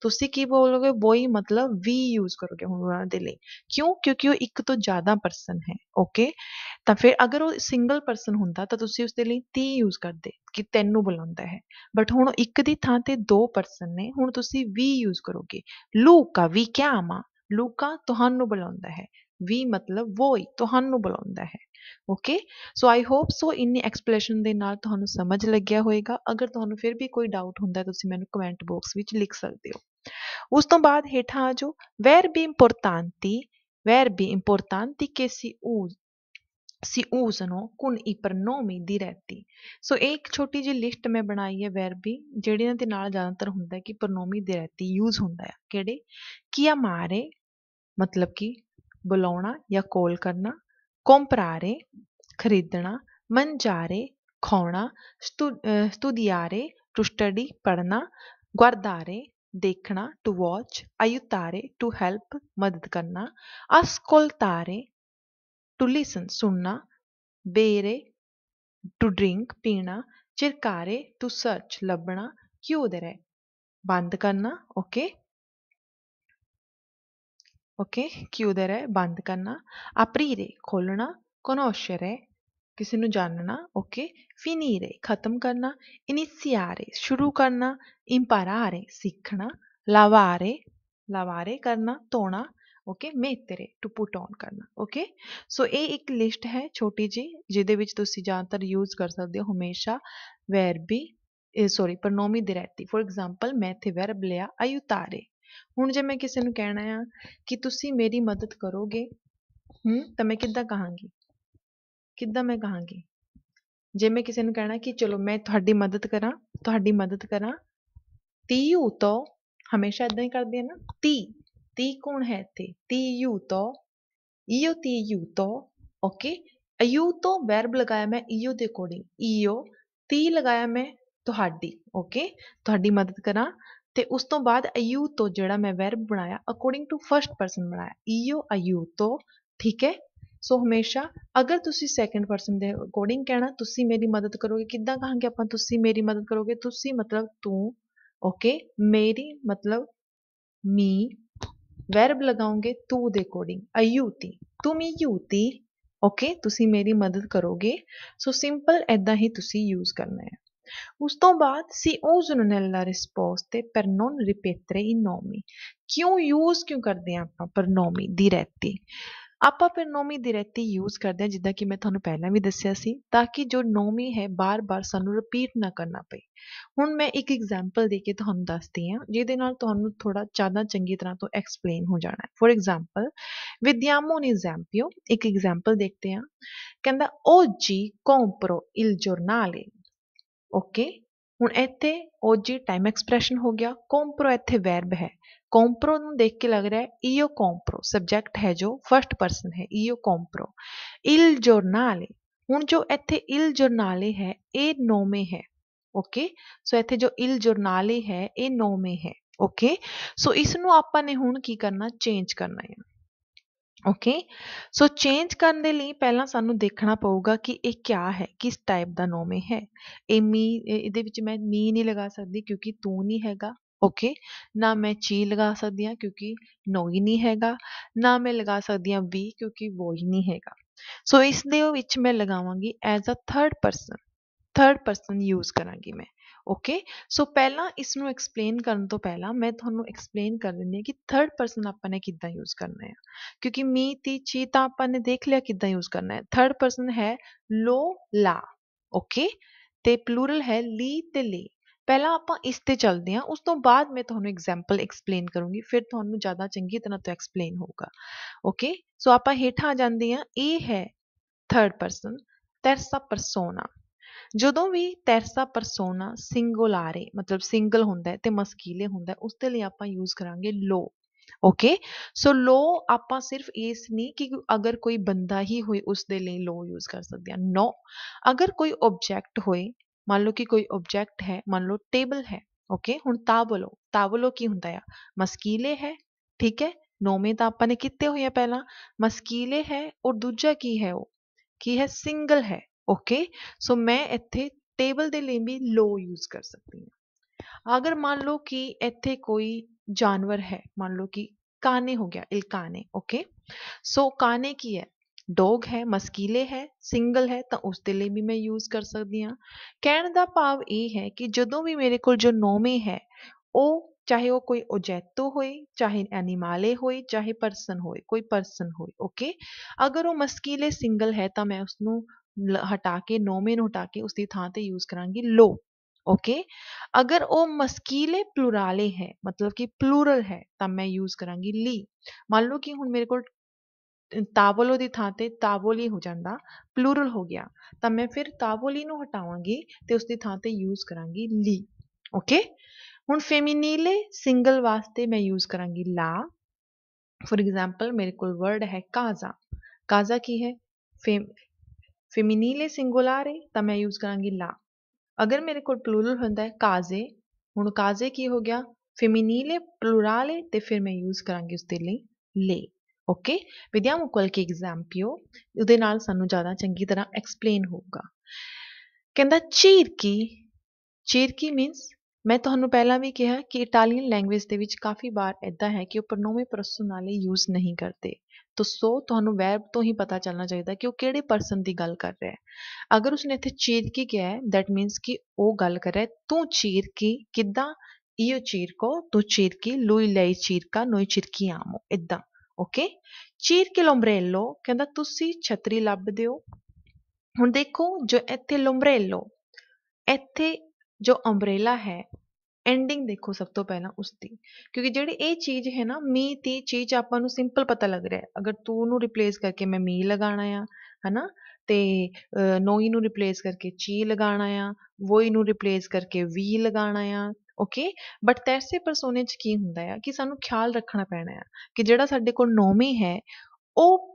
तो उससे की बोलोगे वोई मतलब वी यूज करोगे उन्होंने लिए क्यों क्योंकि वो एक तो ज्यादा पर्सन है ओके तो फिर अगर वो सिंगल पर्सन होता तो तुसी उसके लिए ती यूज कर दे कि तेनू बुला है बट हूँ एक दी थां दो परसन ने हूँ तुसी वी यूज करोगे लू का वी क्या आमा लू का बुला है वी मतलब वोई तुहानू बुला है okay so I hope so इन एक्सप्लेनेशन के नुकू समझ लग्या होएगा अगर तुम्हें फिर भी कोई डाउट होंगे तो मैं कमेंट बॉक्स में लिख सकते हो उस तो बाद हेठा आ जाओ वैर बी इंपोरतानती वैर बी इंपोरतानती के सी ऊज सी ऊजनो कुन ईपर नौमी दी रहती सो so, एक छोटी जी लिस्ट मैं बनाई है वैर बी जिड़ियाँ ज़्यादातर होंगे कि परनौमी दी रहती यूज होंगे कि मारे मतलब कि बुला या कॉल करना comprare, खरीदना mangiare, खाना studiare, to study, पढ़ना guardare, देखना to watch, aiutare, to help, मदद करना ascoltare, to listen, सुनना bere, to drink, पीना cercare, to search, लबना chiudere, बंद करना ओके okay? ओके chiudere बंद करना aprire खोलना conoscere किसी को जानना ओके finire खत्म करना iniziare शुरू करना imparare सीखना lavare lavare करना धोना ओके मेतरे टू पुट ऑन करना ओके सो ਇਹ ਇੱਕ ਲਿਸਟ ਹੈ ਛੋਟੀ ਜੀ ਜਿਹਦੇ ਵਿੱਚ ਤੁਸੀਂ ਜ਼ਿਆਦਾਤਰ ਯੂਜ਼ ਕਰ ਸਕਦੇ ਹੋ ਹਮੇਸ਼ਾ ਵੈਰਬੀ ਸੌਰੀ ਪ੍ਰੋਨੋਮੀ ਡਾਇਰੈਕਟਿਵ ਫੋਰ ਐਗਜ਼ਾਮਪਲ ਮੈਂ ਇੱਥੇ ਵੈਰਬ ਲਿਆ aiutare ਹੁਣ ਜੇ ਮੈਂ ਕਿਸੇ ਨੂੰ ਕਹਿਣਾ ਆ ਕਿ ਤੁਸੀਂ ਮੇਰੀ ਮਦਦ ਕਰੋਗੇ ਹੂੰ ਤਾਂ ਮੈਂ ਕਿੱਦਾਂ ਕਹਾਂਗੀ ਕਿੱਦਾਂ ਮੈਂ ਕਹਾਂਗੀ ਜੇ ਮੈਂ ਕਿਸੇ ਨੂੰ ਕਹਿਣਾ ਕਿ ਚਲੋ ਮੈਂ ਤੁਹਾਡੀ ਮਦਦ ਕਰਾਂ ਤੁਹਾਡੀ ਮਦਦ ਕਰਾਂ ਤੀ ਯੂ ਤੋ ਹਮੇਸ਼ਾ ਇਦਾਂ ਹੀ ਕਰਦੇ ਆ ਨਾ ਤੀ ਤੀ ਕੌਣ ਹੈ ਇੱਥੇ ਤੀ ਯੂ ਤੋ ਈਓ ਤੀ ਯੂ ਤੋ ਓਕੇ ਅਯੂ ਤੋ ਵਰਬ ਲਗਾਇਆ ਮੈਂ ਈਓ ਦੇ ਅਕੋਰਡਿੰਗ ਈਓ ਤੀ ਲਗਾਇਆ ਮੈਂ ਤੁਹਾਡੀ ਓਕੇ ਤੁਹਾਡੀ ਮਦਦ ਕਰਾਂ ਤੇ ਉਸ ਤੋਂ ਬਾਅਦ ਅਯੂ ਤੋਂ ਜਿਹੜਾ ਮੈਂ ਵੈਰਬ ਬਣਾਇਆ ਅਕੋਰਡਿੰਗ ਟੂ ਫਰਸਟ ਪਰਸਨ ਬਣਾਇਆ ਈਓ ਅਯੂ ਤੋਂ ਠੀਕ ਹੈ ਸੋ ਹਮੇਸ਼ਾ ਅਗਰ ਤੁਸੀਂ ਸੈਕੰਡ ਪਰਸਨ ਦੇ ਅਕੋਰਡਿੰਗ ਕਹਿਣਾ ਤੁਸੀਂ ਮੇਰੀ ਮਦਦ ਕਰੋਗੇ ਕਿੱਦਾਂ ਕਹਾਂਗੇ ਆਪਾਂ ਤੁਸੀਂ ਮੇਰੀ ਮਦਦ ਕਰੋਗੇ ਤੁਸੀਂ ਮਤਲਬ ਤੂੰ ਓਕੇ ਮੇਰੀ ਮਤਲਬ ਮੀ ਵੈਰਬ ਲਗਾਉਂਗੇ ਤੂੰ ਦੇ ਅਕੋਰਡਿੰਗ ਅਯੂਤੀ ਤੁਮੀ ਯੂਤੀ ਓਕੇ ਤੁਸੀਂ ਮੇਰੀ ਮਦਦ ਕਰੋਗੇ ਸੋ ਸਿੰਪਲ ਐਦਾਂ ਹੀ ਤੁਸੀਂ ਯੂਜ਼ ਕਰਨਾ ਹੈ उसद सी उस रिस्पोसते पर नोन रिपेत्रे इन नौमी क्यों यूज क्यों करते हैं आप पर नौमी दी रैती आप पर नौमी दी रैती यूज करते हैं जिदा कि मैं थोड़ा पहला भी दसिया ताकि जो नौमी है बार बार सू रिपीट ना करना पे हूँ मैं एक एग्जाम्पल दे के तुम दसती हाँ जिदे थोड़ा तो ज्यादा चंगी तरह तो एक्सप्लेन हो जाना फॉर एग्जाम्पल विद्यामो ने जैम्पियो एक एग्जाम्पल देखते हैं कहें ओ जी कौपरो इल जोरनाले ओके हूँ इतने ओजी टाइम एक्सप्रैशन हो गया कोंपरो इतने वैरब है कोंपरो देख के लग रहा है ईओ कोंपरो सबजैक्ट है जो फर्स्ट परसन है ईओ कोंपरो इल जोरनाले हूँ जो इतने इल जोरनाले है ये नौमे है ओके सो इतने जो इल जोरनाले है ये नौमे है ओके सो इस आपने हूँ की करना चेंज करना है ਓਕੇ ਸੋ ਚੇਂਜ ਕਰਨ ਦੇ ਲਈ ਪਹਿਲਾਂ ਸਾਨੂੰ ਦੇਖਣਾ ਪਊਗਾ ਕਿ ਇਹ ਕਿਆ ਹੈ ਕਿਸ ਟਾਈਪ ਦਾ ਨੋਮੇ ਹੈ ਇਹ ਮੀ ਇਹਦੇ ਵਿੱਚ ਮੈਂ ਮੀ ਨਹੀਂ ਲਗਾ ਸਕਦੀ ਕਿਉਂਕਿ ਤੂੰ ਨਹੀਂ ਹੈਗਾ ਓਕੇ ਨਾ ਮੈਂ ਚੀ ਲਗਾ ਸਕਦੀ ਹਾਂ ਕਿਉਂਕਿ ਨੋਈ ਨਹੀਂ ਹੈਗਾ ਨਾ ਮੈਂ ਲਗਾ ਸਕਦੀ ਹਾਂ ਵੀ ਕਿਉਂਕਿ ਵੋਈ ਨਹੀਂ ਹੈਗਾ ਸੋ ਇਸ ਦੇ ਵਿੱਚ ਮੈਂ ਲਗਾਵਾਂਗੀ as a third person third person use ਕਰਾਂਗੀ ਮੈਂ ओके सो पहला इसनों एक्सप्लेन करने तो पहला मैं एक्सप्लेन कर देनी कि थर्ड परसन आपने ने किदा यूज करना है क्योंकि मी ती ची तो आपने देख लिया कि यूज करना है थर्ड परसन है लो ला ओके ते प्लूरल है ली तो ले पहला आप इस चलते हैं उस तो बाद मैं थोनों एग्जाम्पल एक्सप्लेन करूँगी फिर थोनों ज्यादा चंकी तरह तो एक्सप्लेन होगा ओके सो आप हेठा आ जाते हैं ए है थर्ड परसन तेरसा परसोना ਜਦੋਂ ਵੀ ਤੈਰਸਾ ਪਰਸੋਨਾ ਸਿੰਗੂਲਾਰੇ ਮਤਲਬ ਸਿੰਗਲ ਹੁੰਦਾ ਹੈ ਤੇ ਮਸਕੀਲੇ ਹੁੰਦਾ ਹੈ ਉਸ ਦੇ ਲਈ ਆਪਾਂ ਯੂਜ਼ ਕਰਾਂਗੇ ਲੋ ਓਕੇ ਸੋ ਲੋ ਆਪਾਂ ਸਿਰਫ ਇਸ ਨਹੀਂ ਕਿ ਅਗਰ ਕੋਈ ਬੰਦਾ ਹੀ ਹੋਏ ਉਸ ਦੇ ਲਈ ਲੋ ਯੂਜ਼ ਕਰ ਸਕਦੇ ਹਾਂ ਨੋ ਅਗਰ ਕੋਈ ਆਬਜੈਕਟ ਹੋਏ ਮੰਨ ਲਓ ਕਿ ਕੋਈ ਆਬਜੈਕਟ ਹੈ ਮੰਨ ਲਓ ਟੇਬਲ ਹੈ ਓਕੇ ਹੁਣ ਤਾਵਲੋ ਤਾਵਲੋ ਕੀ ਹੁੰਦਾ ਆ ਮਸਕੀਲੇ ਹੈ ਠੀਕ ਹੈ ਨੌਵੇਂ ਤਾਂ ਆਪਾਂ ਨੇ ਕੀਤੇ ਹੋਏ ਆ ਪਹਿਲਾਂ ਮਸਕੀਲੇ ਹੈ ਔਰ ਦੂਜਾ ਕੀ ਹੈ ਉਹ ਕੀ ਹੈ ਸਿੰਗਲ ਹੈ ओके सो मैं इतने टेबल के लिए भी लो यूज कर सकती हूँ अगर मान लो कि इतने कोई जानवर है मान लो कि काने हो गया इलकाने ओके सो काने की है डॉग है मस्कीले है सिंगल है तो उसके लिए भी मैं यूज कर सकती हाँ कहने का भाव यह है कि जो भी मेरे को जो नौमे है वह चाहे वह कोई ओजैतो हो चाहे एनिमाले हो चाहे परसन होए कोई परसन होए ओके अगर वह मस्कीले सिंगल है तो मैं उसनों हटा के नोमे हटा के उसकी थान ਦੀ यूज करा लो ओके अगर वह मस्कीले प्लुराले है मतलब कि प्लूरल है तब मैं यूज करांगी ली मान लो कि हूँ मेरे को तावलो की थान ते तावोली हो जाता प्लूरल हो गया तो मैं फिर तावोली हटावगी तो उसकी थान ਦੀ यूज ਤੇ ली ओके हूँ ਓਕੇ सिंगल वास्ते मैं यूज ਮੈਂ ला फॉर एग्जाम्पल मेरे को वर्ड है काजा काजा की है फेम femminile singolare ਤਾਂ ਮੈਂ ਯੂਜ਼ ਕਰਾਂਗੀ ਲਾ ਅਗਰ ਮੇਰੇ ਕੋਲ ਪਲੂਰਲ ਹੁੰਦਾ ਹੈ case ਹੁਣ ਕਾਜ਼ੇ ਕੀ ਹੋ ਗਿਆ femminile plural ਹੈ ਤੇ ਫਿਰ ਮੈਂ ਯੂਜ਼ ਕਰਾਂਗੀ ਉਸਦੇ ਲਈ ਲੇ ਓਕੇ ਵਿਦਿਆ ਕੋਲ ਕੇ ਐਗਜ਼ਾਮਪਿਓ ਉਹਦੇ ਨਾਲ ਸਾਨੂੰ ਜ਼ਿਆਦਾ ਚੰਗੀ ਤਰ੍ਹਾਂ ਐਕਸਪਲੇਨ ਹੋਊਗਾ ਕਹਿੰਦਾ ਚੀਰਕੀ ਚੀਰਕੀ ਮੀਨਸ ਮੈਂ ਤੁਹਾਨੂੰ ਪਹਿਲਾਂ ਵੀ ਕਿਹਾ ਕਿ ਇਟਾਲੀਅਨ ਲੈਂਗੁਏਜ ਦੇ ਵਿੱਚ ਕਾਫੀ ਵਾਰ ਇਦਾਂ ਹੈ ਕਿ ਉਹ ਪ੍ਰੋਨੋਮੇ ਪਰਸੋਨਾਲੇ ਯੂਜ਼ ਨਹੀਂ ਕਰਦੇ तो सो तुम वैब तो ही पता चलना चाहिए कि वह किसन की गल कर रहा है अगर उसने इतने चीर की क्या है दैट मीनस कि वह गल कर रहा है तू चीर की किदा इो चीर को तू चीर की लुई लई चीरका नुई चिरकी आमो इदा ओके चीर के लुमरेलो कहता छतरी लभ दो हम देखो जो इतने लुमरेलो इतने जो अंबरेला है ਐਂਡਿੰਗ ਦੇਖੋ ਸਭ ਤੋਂ ਪਹਿਲਾਂ ਉਸ ਦੀ ਕਿਉਂਕਿ ਜਿਹੜੀ ਇਹ ਚੀਜ਼ ਹੈ ਨਾ ਮੀ ਤੀ ਚੀਜ਼ ਆਪਾਂ ਨੂੰ ਸਿੰਪਲ ਪਤਾ ਲੱਗ ਰਿਹਾ ਅਗਰ ਤੂੰ ਨੂੰ ਰਿਪਲੇਸ ਕਰਕੇ ਮੈਂ ਮੀ ਲਗਾਣਾ ਆ ਹਨਾ ਤੇ ਨੋਈ ਨੂੰ ਰਿਪਲੇਸ ਕਰਕੇ ਚੀ ਲਗਾਣਾ ਆ ਵੋਈ ਨੂੰ ਰਿਪਲੇਸ ਕਰਕੇ ਵੀ ਲਗਾਣਾ ਆ ਓਕੇ ਬਟ ਤੈਸੇ ਪਰਸੋਨੇ ਚ ਕੀ ਹੁੰਦਾ ਆ ਕਿ ਸਾਨੂੰ ਖਿਆਲ ਰੱਖਣਾ ਪੈਣਾ ਆ ਕਿ ਜਿਹੜਾ ਸਾਡੇ ਕੋਲ ਨੋਮੀ ਹੈ ਉਹ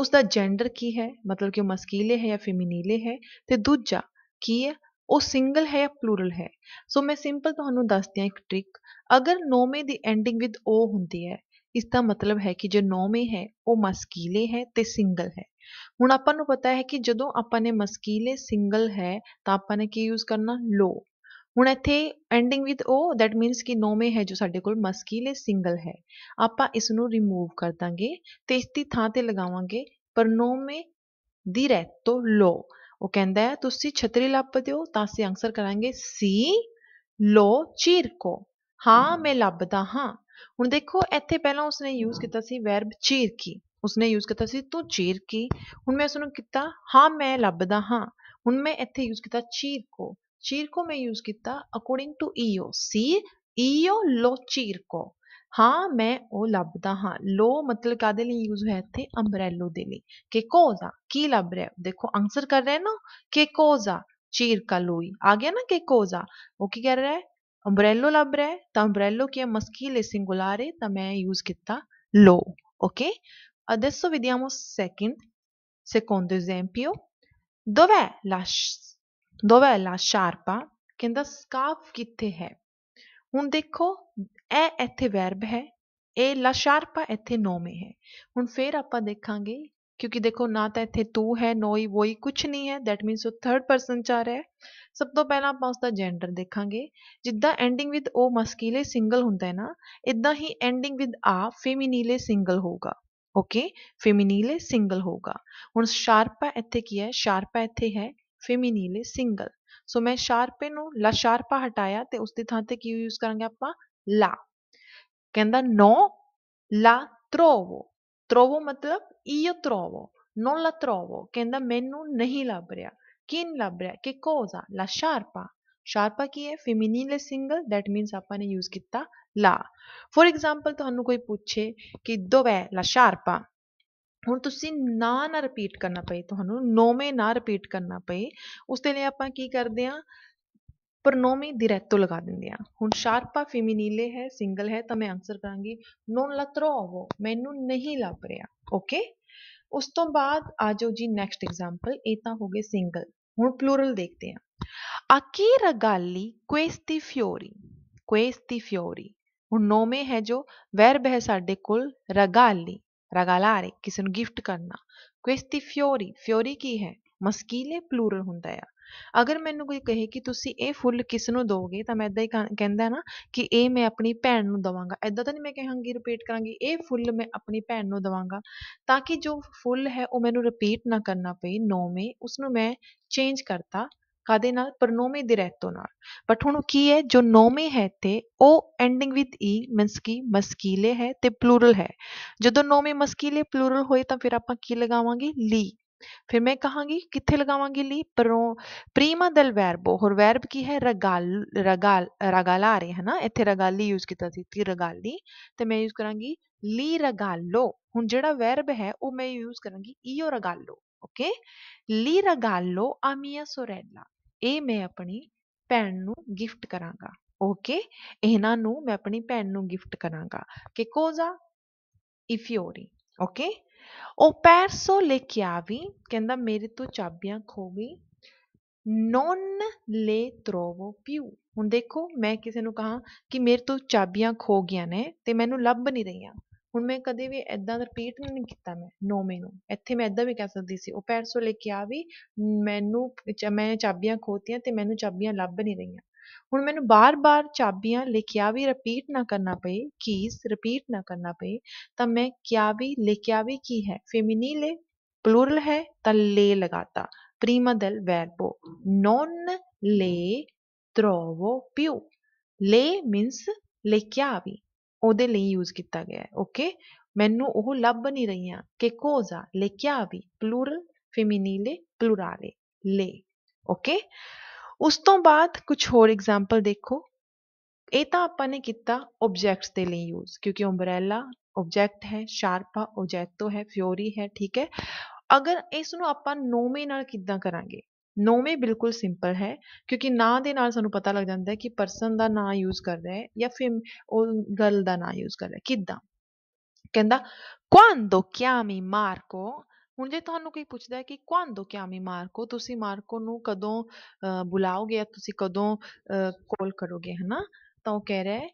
ਉਸ ਦਾ ਜੈਂਡਰ ਕੀ ਹੈ ਮਤਲਬ ਕਿ ਉਹ ਮਸਕੀਲੇ ਹੈ ਜਾਂ ਫੈਮਿਨੀਲੇ ਹੈ ਤੇ ਦੂਜਾ ਕੀ ਹੈ ਉਹ ਸਿੰਗਲ ਹੈ ਜਾਂ ਪਲੂਰਲ ਹੈ ਸੋ ਮੈਂ ਸਿੰਪਲ ਤੁਹਾਨੂੰ ਦੱਸਦੀ ਹਾਂ ਇੱਕ ਟ੍ਰਿਕ ਅਗਰ ਨੌਵੇਂ ਦੀ ਐਂਡਿੰਗ ਵਿਦ ਓ ਹੁੰਦੀ ਹੈ ਇਸ ਦਾ ਮਤਲਬ ਹੈ ਕਿ ਜੋ ਨੌਵੇਂ ਹੈ ਉਹ ਮਸਕੀਲੇ ਹੈ ਤੇ ਸਿੰਗਲ ਹੈ ਹੁਣ ਆਪਾਂ ਨੂੰ ਪਤਾ ਹੈ ਕਿ ਜਦੋਂ ਆਪਾਂ ਨੇ ਮਸਕੀਲੇ ਸਿੰਗਲ ਹੈ ਤਾਂ ਆਪਾਂ ਨੇ ਕੀ ਯੂਜ਼ ਕਰਨਾ ਲੋ ਹੁਣ ਇੱਥੇ ending with O that means ਕਿ ਨੌਵੇਂ ਹੈ ਜੋ ਸਾਡੇ ਕੋਲ ਮਸਕੀਲੇ ਸਿੰਗਲ ਹੈ ਆਪਾਂ ਇਸ ਨੂੰ ਰਿਮੂਵ ਕਰ ਦਾਂਗੇ ਤੇ ਇਸ ਦੀ ਥਾਂ ਤੇ ਲਗਾਵਾਂਗੇ ਪਰ ਪਰਨੋਮੇ ਦੀ ਰੈਤੋ ਲੋ ਉਹ ਕਹਿੰਦਾ ਹੈ ਤੁਸੀਂ ਛਤਰੀ ਲੱਭਦੇ ਹੋ ਤਾਂ ਅਸੀਂ ਆਨਸਰ ਕਰਾਂਗੇ ਸੀ ਲੋ ਚੀਰ ਕੋ ਹਾਂ ਮੈਂ ਲੱਭਦਾ ਹਾਂ ਹੁਣ ਦੇਖੋ ਇੱਥੇ ਪਹਿਲਾਂ ਉਸਨੇ ਯੂਜ਼ ਕੀਤਾ ਸੀ ਵਰਬ ਚੀਰ ਕੀ ਉਸਨੇ ਯੂਜ਼ ਕੀਤਾ ਸੀ ਤੂੰ ਚੀਰ ਕੀ ਹੁਣ ਮੈਂ ਉਸਨੂੰ ਕੀਤਾ ਹਾਂ ਮੈਂ ਲੱਭਦਾ ਹਾਂ ਹੁਣ ਮੈਂ ਇੱਥੇ ਯੂਜ਼ ਕੀਤਾ ਚੀਰ ਕੋ ਚੀਰ ਕੋ ਮੈਂ ਯੂਜ਼ ਕੀਤਾ ਅਕੋਰਡਿੰਗ ਟੂ ਈਓ ਸੀ ਈਓ ਲੋ ਚੀਰ ਕੋ हाँ मैं वह लभदा हाँ लो मतलब कहदे यूज हो अंबरैलो देकोजा की लभ रहा है देखो आंसर कर रहे हैं ना केकोजा चीर का लोई आ गया ना कोजा वो की कह रहा है अंबरैलो लभ रहा है तो अंबरैलो की मस्की ले सिंगुलर है तो मैं यूज किया लो ओके अदसो विद्यामो सैकेंड सेकोंड एग्जैम्पियो दोवे ला दोवे ला शारपा कार्फ कि है ਹੁਣ ਦੇਖੋ ਇਹ ਇੱਥੇ ਵਰਬ ਹੈ ਇਹ ਲਾ ਸ਼ਾਰਪਾ ਇੱਥੇ ਨੌਵੇਂ ਹੈ ਹੁਣ ਫਿਰ ਆਪਾਂ ਦੇਖਾਂਗੇ ਕਿਉਂਕਿ ਦੇਖੋ ਨਾ ਤਾਂ ਇੱਥੇ ਤੂੰ ਹੈ ਨੋਈ ਵੋਈ ਕੁਝ ਨਹੀਂ ਹੈ ਥੈਟ ਮੀਨਸ ਉਹ ਥਰਡ ਪਰਸਨ ਚ ਆ ਰਿਹਾ ਹੈ ਸਭ ਤੋਂ ਪਹਿਲਾਂ ਆਪਾਂ ਉਸ ਦਾ ਜੈਂਡਰ ਦੇਖਾਂਗੇ ਜਿੱਦਾਂ ਐਂਡਿੰਗ ਵਿਦ ਓ ਮਸਕੀਲੇ ਸਿੰਗਲ ਹੁੰਦਾ ਹੈ ਨਾ ਇਦਾਂ ਹੀ ਐਂਡਿੰਗ ਵਿਦ ਆ ਫੇਮਿਨੀਲੇ ਸਿੰਗਲ ਹੋਊਗਾ ਓਕੇ ਫੇਮਿਨੀਲੇ ਸਿੰਗਲ ਹੋਊਗਾ ਹੁਣ ਸ਼ਾਰਪਾ ਇੱਥੇ ਕੀ ਹੈ ਸ਼ਾਰਪਾ ਇੱਥੇ ਹੈ ਫੇਮਿਨੀਲੇ ਸਿੰਗਲ सो मैं शार्पे न ला शार्पा हटाया तो उसकी थान से की यूज करेंगे आप ला कहता नो ला त्रोवो त्रोवो मतलब इो त्रोवो नो ला त्रोवो कहता मैनू नहीं लभ रहा नहीं लभ रहा कि कोजा ला शार्पा शार्पा की है फिमिनील सिंगल दैट मीनस आपने यूज किया ला फॉर एग्जाम्पल थानू कोई पूछे कि दोवे ला शार्पा हूँ तुम ना ना रिपीट करना पे थो नौवें ना रिपीट करना पी उस आप करते हैं पर नौवीं दिरैतो लगा दें हूँ शार्पा नीले है सिंगल है तो मैं आंसर करा नोन लतरो आवो मैनू नहीं लभ रहा ओके उस तो बाद आ जाओ जी नैक्सट एग्जाम्पल ये तो हो गए सिंगल हूँ प्लूरल देखते हैं आकी रगाली क्वेस की फ्योरी क्वेस ती फ्योरी हूँ नौवें है जो वैरब है साढ़े को रगाली रगालारे किसी ने गिफ्ट करना क्वेस्ती फ्योरी फ्योरी की है मस्कीले प्लूरल होंगे आ अगर मैं कोई कहे कि तुम ये फुल किसी दोगे तो मैं इदा ही कहना ना कि ये मैं अपनी भैन देवगा इदा तो नहीं मैं कहंगी रिपीट करूँगी ये फुल मैं अपनी भैन में देवगा ताकि जो फुल है वह मैं रिपीट ना करना पे नौवे उसनों मैं चेंज करता ਕਾਦੇ ਨਾਲ ਪ੍ਰੋਨੋਮੇ ਡਾਇਰੈਕਟੋ ਨਾਲ ਬਟ ਹੁਣ ਕੀ ਹੈ ਜੋ ਨੋਮੇ ਹੈ ਤੇ ਉਹ ਐਂਡਿੰਗ ਵਿਦ ਈ ਮੀਨਸ ਕਿ ਮਸਕੀਲੇ ਹੈ ਤੇ ਪਲੂਰਲ ਹੈ ਜਦੋਂ ਨੋਮੇ ਮਸਕੀਲੇ ਪਲੂਰਲ ਹੋਏ ਤਾਂ ਫਿਰ ਆਪਾਂ ਕੀ ਲਗਾਵਾਂਗੇ ਲੀ ਫਿਰ ਮੈਂ ਕਹਾਂਗੀ ਕਿੱਥੇ ਲਗਾਵਾਂਗੇ ਲੀ ਪ੍ਰੋ ਪ੍ਰੀਮਾ ਦਲ ਵੈਰਬੋ ਹੋਰ ਵੈਰਬ ਕੀ ਹੈ ਰਗਾਲ ਰਗਾਲ ਰਗਾਲਾਰੇ ਹੈ ਨਾ ਇੱਥੇ ਰਗਾਲੀ ਯੂਜ਼ ਕੀਤਾ ਸੀ ਤੀ ਰਗਾਲੀ ਤੇ ਮੈਂ ਯੂਜ਼ ਕਰਾਂਗੀ ਲੀ ਰਗਾਲੋ ਹੁਣ ਜਿਹੜਾ ਵੈਰਬ ਹੈ ਉਹ ਮੈਂ ਯੂਜ਼ ਕਰਾਂਗੀ ਈਓ ਰਗਾਲੋ ਓਕੇ ਲੀ ਰਗਾਲੋ ਆ ਮੀਆ ਸੋਰੈਲਾ ਇਹ ਮੈਂ ਆਪਣੀ ਭੈਣ ਨੂੰ ਗਿਫਟ ਕਰਾਂਗਾ ਓਕੇ ਇਹਨਾਂ ਨੂੰ ਮੈਂ ਆਪਣੀ ਭੈਣ ਨੂੰ ਗਿਫਟ ਕਰਾਂਗਾ ਕਿ ਕੋਜ਼ਾ ਇਫਿਓਰੀ ਓਕੇ ਉਹ ਪੈਰਸੋ ਲੈ ਕੇ ਆਵੀ ਕਹਿੰਦਾ ਮੇਰੇ ਤੋਂ ਚਾਬੀਆਂ ਖੋ ਗਈ ਨੋਨ ਲੈ ਤਰੋਵੋ ਪਿਉ ਹੁਣ ਦੇਖੋ ਮੈਂ ਕਿਸੇ ਨੂੰ ਕਹਾ ਕਿ ਮੇਰੇ ਤੋਂ ਚਾਬੀਆਂ ਖੋ ਗਈਆਂ ਨੇ ਤੇ ਮੈਨੂੰ ਲੱਭ ਨਹੀਂ ਰਹੀਆਂ ਹੁਣ ਮੈਂ ਕਦੇ ਵੀ ਐਦਾਂ ਰਿਪੀਟ ਨਹੀਂ ਕੀਤਾ ਮੈਂ ਨੋਵੇਂ ਨੂੰ ਇੱਥੇ ਮੈਂ ਐਦਾਂ ਵੀ ਕਹਿ ਸਕਦੀ ਸੀ ਉਹ ਪੈਰਸੋ ਸੋ ਲੈ ਕੇ ਆ ਵੀ ਮੈਨੂੰ ਚ- ਮੈਂ ਚਾਬੀਆਂ ਖੋਤੀਆਂ ਤੇ ਮੈਨੂੰ ਚਾਬੀਆਂ ਲੱਭ ਨਹੀਂ ਰਹੀਆਂ ਹੁਣ ਮੈਨੂੰ ਬਾਰ-ਬਾਰ ਚਾਬੀਆਂ ਲੈ ਕੇ ਆ ਵੀ ਰਿਪੀਟ ਨਾ ਕਰਨਾ ਪਏ ਕੀਸ ਰਿਪੀਟ ਨਾ ਕਰਨਾ ਪਏ ਤਾਂ ਮੈਂ ਕਿਆ ਵੀ ਲੈ ਕੇ ਆ ਵੀ ਕੀ ਹੈ ਫੇਮਿਨੀਲ ਹੈ ਪਲੂਰਲ ਹੈ ਤਾਂ ਲੈ ਲਗਾਤਾ prima del verbo non le trovo più means means ਲੈ ਕੇ ਆਵੀ ओदे यूज किया गया ओके मैनू वह लभ नहीं रही के कोजा ले क्या भी प्लूरल फिमिनीले प्लूराले ले ओके उस तो बाद कुछ होर एग्जाम्पल देखो ये तो आपने किया ओबजैक्ट्स के लिए यूज क्योंकि ओंबरैला ओबजैक्ट है शार्पा ओजैक्टो है फ्योरी है ठीक है अगर इसनों आप नौवे किदा करा ਨੌਵੇਂ ਬਿਲਕੁਲ ਸਿੰਪਲ ਹੈ ਕਿਉਂਕਿ ਨਾਂ ਦੇ ਨਾਲ ਸਾਨੂੰ ਪਤਾ ਲੱਗ ਜਾਂਦਾ ਹੈ ਕਿ ਪਰਸਨ ਦਾ ਨਾਂ ਯੂਜ਼ ਕਰ ਰਿਹਾ ਹੈ ਜਾਂ ਫਿਰ ਉਹ ਗਰਲ ਦਾ ਨਾਂ ਯੂਜ਼ ਕਰ ਰਿਹਾ ਕਿੱਦਾਂ ਕਹਿੰਦਾ ਕੁਆਂਦੋ ਕਿਆਮੀ ਮਾਰਕੋ ਹੁਣ ਜੇ ਤੁਹਾਨੂੰ ਕੋਈ ਪੁੱਛਦਾ ਹੈ ਕਿ ਕੁਆਂਦੋ ਕਿਆਮੀ ਮਾਰਕੋ ਤੁਸੀਂ ਮਾਰਕੋ ਨੂੰ ਕਦੋਂ ਬੁਲਾਓਗੇ ਜਾਂ ਤੁਸੀਂ ਕਦੋਂ ਕਾਲ ਕਰੋਗੇ ਹਨਾ ਤਾਂ ਉਹ ਕਹਿ ਰਿਹਾ ਹੈ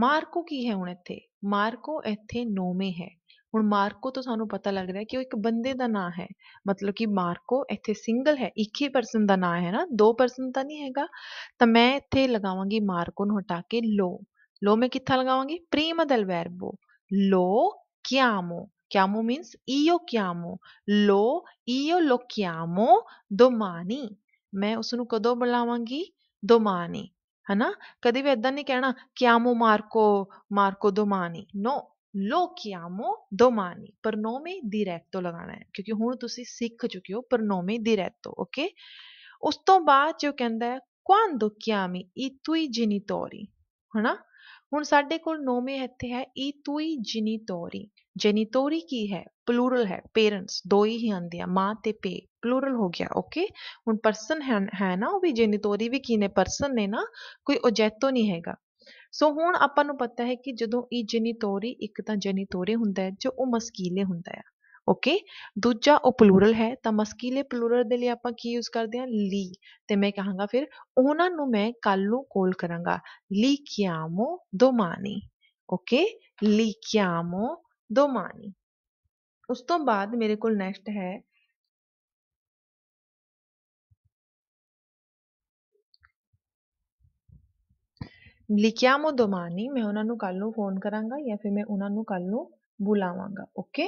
ਮਾਰਕੋ ਕੀ ਹੈ ਹੁਣ ਇੱਥੇ ਮਾਰਕੋ ਇੱਥੇ ਨੌਵੇਂ ਹੈ ਹੁਣ ਮਾਰਕੋ ਤੋਂ ਸਾਨੂੰ ਪਤਾ ਲੱਗ ਰਿਹਾ ਕਿ ਉਹ ਇੱਕ ਬੰਦੇ ਦਾ ਨਾਂ ਹੈ ਮਤਲਬ ਕਿ ਮਾਰਕੋ ਇੱਥੇ ਸਿੰਗਲ ਹੈ ਇੱਕ ਹੀ ਪਰਸਨ ਦਾ ਨਾਂ ਹੈ ਨਾ ਦੋ ਪਰਸਨ ਤਾਂ ਨਹੀਂ ਹੈਗਾ ਤਾਂ ਮੈਂ ਇੱਥੇ ਲਗਾਵਾਂਗੀ ਮਾਰਕੋ ਨੂੰ ਹਟਾ ਕੇ ਲੋ ਲੋ ਮੈਂ ਕਿੱਥਾ ਲਗਾਵਾਂਗੀ ਪ੍ਰੀਮਾ ਦਲ ਵਰਬੋ ਲੋ chiamo chiamo means io chiamo lo io lo chiamo domani ਮੈਂ ਉਸ ਨੂੰ ਕਦੋਂ ਬੁਲਾਵਾਂਗੀ domani ਹਨਾ ਕਦੇ ਵੀ ਇਦਾਂ ਨਹੀਂ ਕਹਿਣਾ chiamo marco marco domani no lo chiamo domani pronome diretto लगाना है क्योंकि ਹੁਣ ਤੁਸੀਂ ਸਿੱਖ ਚੁੱਕੇ ਹੋ pronome diretto ਓਕੇ ਉਸ ਤੋਂ ਬਾਅਦ ਜੋ ਕਹਿੰਦਾ ਹੈ quando chiami i tuoi genitori ਹਨਾ ਹੁਣ ਸਾਡੇ ਕੋਲ ਨੋਮੇ ਇੱਥੇ ਹੈ i tuoi genitori ਜੈਨੀਟੋਰੀ ਕੀ ਹੈ ਪਲੂਰਲ ਹੈ ਪੇਰੈਂਟਸ ਦੋ ਹੀ ਆਉਂਦੇ ਆ ਮਾਂ ਤੇ ਪੇ ਪਲੂਰਲ ਹੋ ਗਿਆ ਓਕੇ ਹੁਣ ਪਰਸਨ ਹੈ ਨਾ ਉਹ ਵੀ ਜੈਨੀਟੋਰੀ ਵੀ ਕੀ ਨੇ ਪਰਸਨ ਨੇ ਨਾ ਕੋਈ ਓਜੈਤੋ ਨਹੀਂ ਹੈਗਾ ਸੋ ਹੁਣ ਆਪਾਂ ਨੂੰ ਪਤਾ ਹੈ ਕਿ ਜਦੋਂ ਇਹ ਜੈਨੀਟੋਰੀ ਇੱਕ ਤਾਂ ਜੈਨੀਟੋਰੇ ਹੁੰਦਾ ਹੈ ਜੋ ਉਹ ਮਸਕੀਲੇ ਹੁੰਦਾ ਹੈ ਓਕੇ ਦੂਜਾ ਉਹ ਪਲੂਰਲ ਹੈ ਤਾਂ ਮਸਕੀਲੇ ਪਲੂਰਲ ਦੇ ਲਈ ਆਪਾਂ ਕੀ ਯੂਜ਼ ਕਰਦੇ ਹਾਂ ਲੀ ਤੇ ਮੈਂ ਕਹਾਂਗਾ ਫਿਰ ਉਹਨਾਂ ਨੂੰ ਮੈਂ ਕੱਲ ਨੂੰ ਕੋਲ ਕਰਾਂਗਾ ਲੀ ਕਿਆਮੋ ਦੋਮਾਨੀ ਓਕੇ ਲੀ ਕਿਆਮੋ ਦੋਮਾਨੀ ਉਸ ਤੋਂ ਬਾਅਦ ਮੇਰੇ ਕੋਲ ਨੈਕਸਟ ਹੈ लिखिया मो दोमानी मैं उन्होंने कल फोन करा या फिर मैं उन्होंने कल बुलावगा okay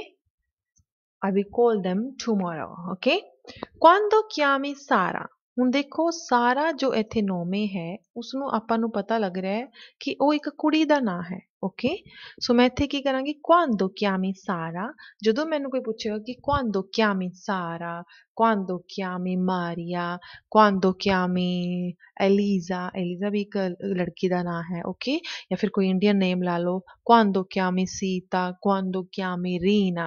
I we call them tomorrow okay दो क्या मी सारा हूँ देखो सारा जो इतने नौमे है उसनों आप पता लग रहा है कि वह एक कुड़ी का ना है ओके सो मैं इतने इत्थे केह् दो क्या chiami सारा जो मैं कोई पूछेगा कि क्या chiami सारा क्या chiami मारिया क्या chiami एलिजा एलिजा भी एक लड़की का नाम है ओके या फिर कोई इंडियन नेम ला लो क्या chiami सीता क्या chiami रीना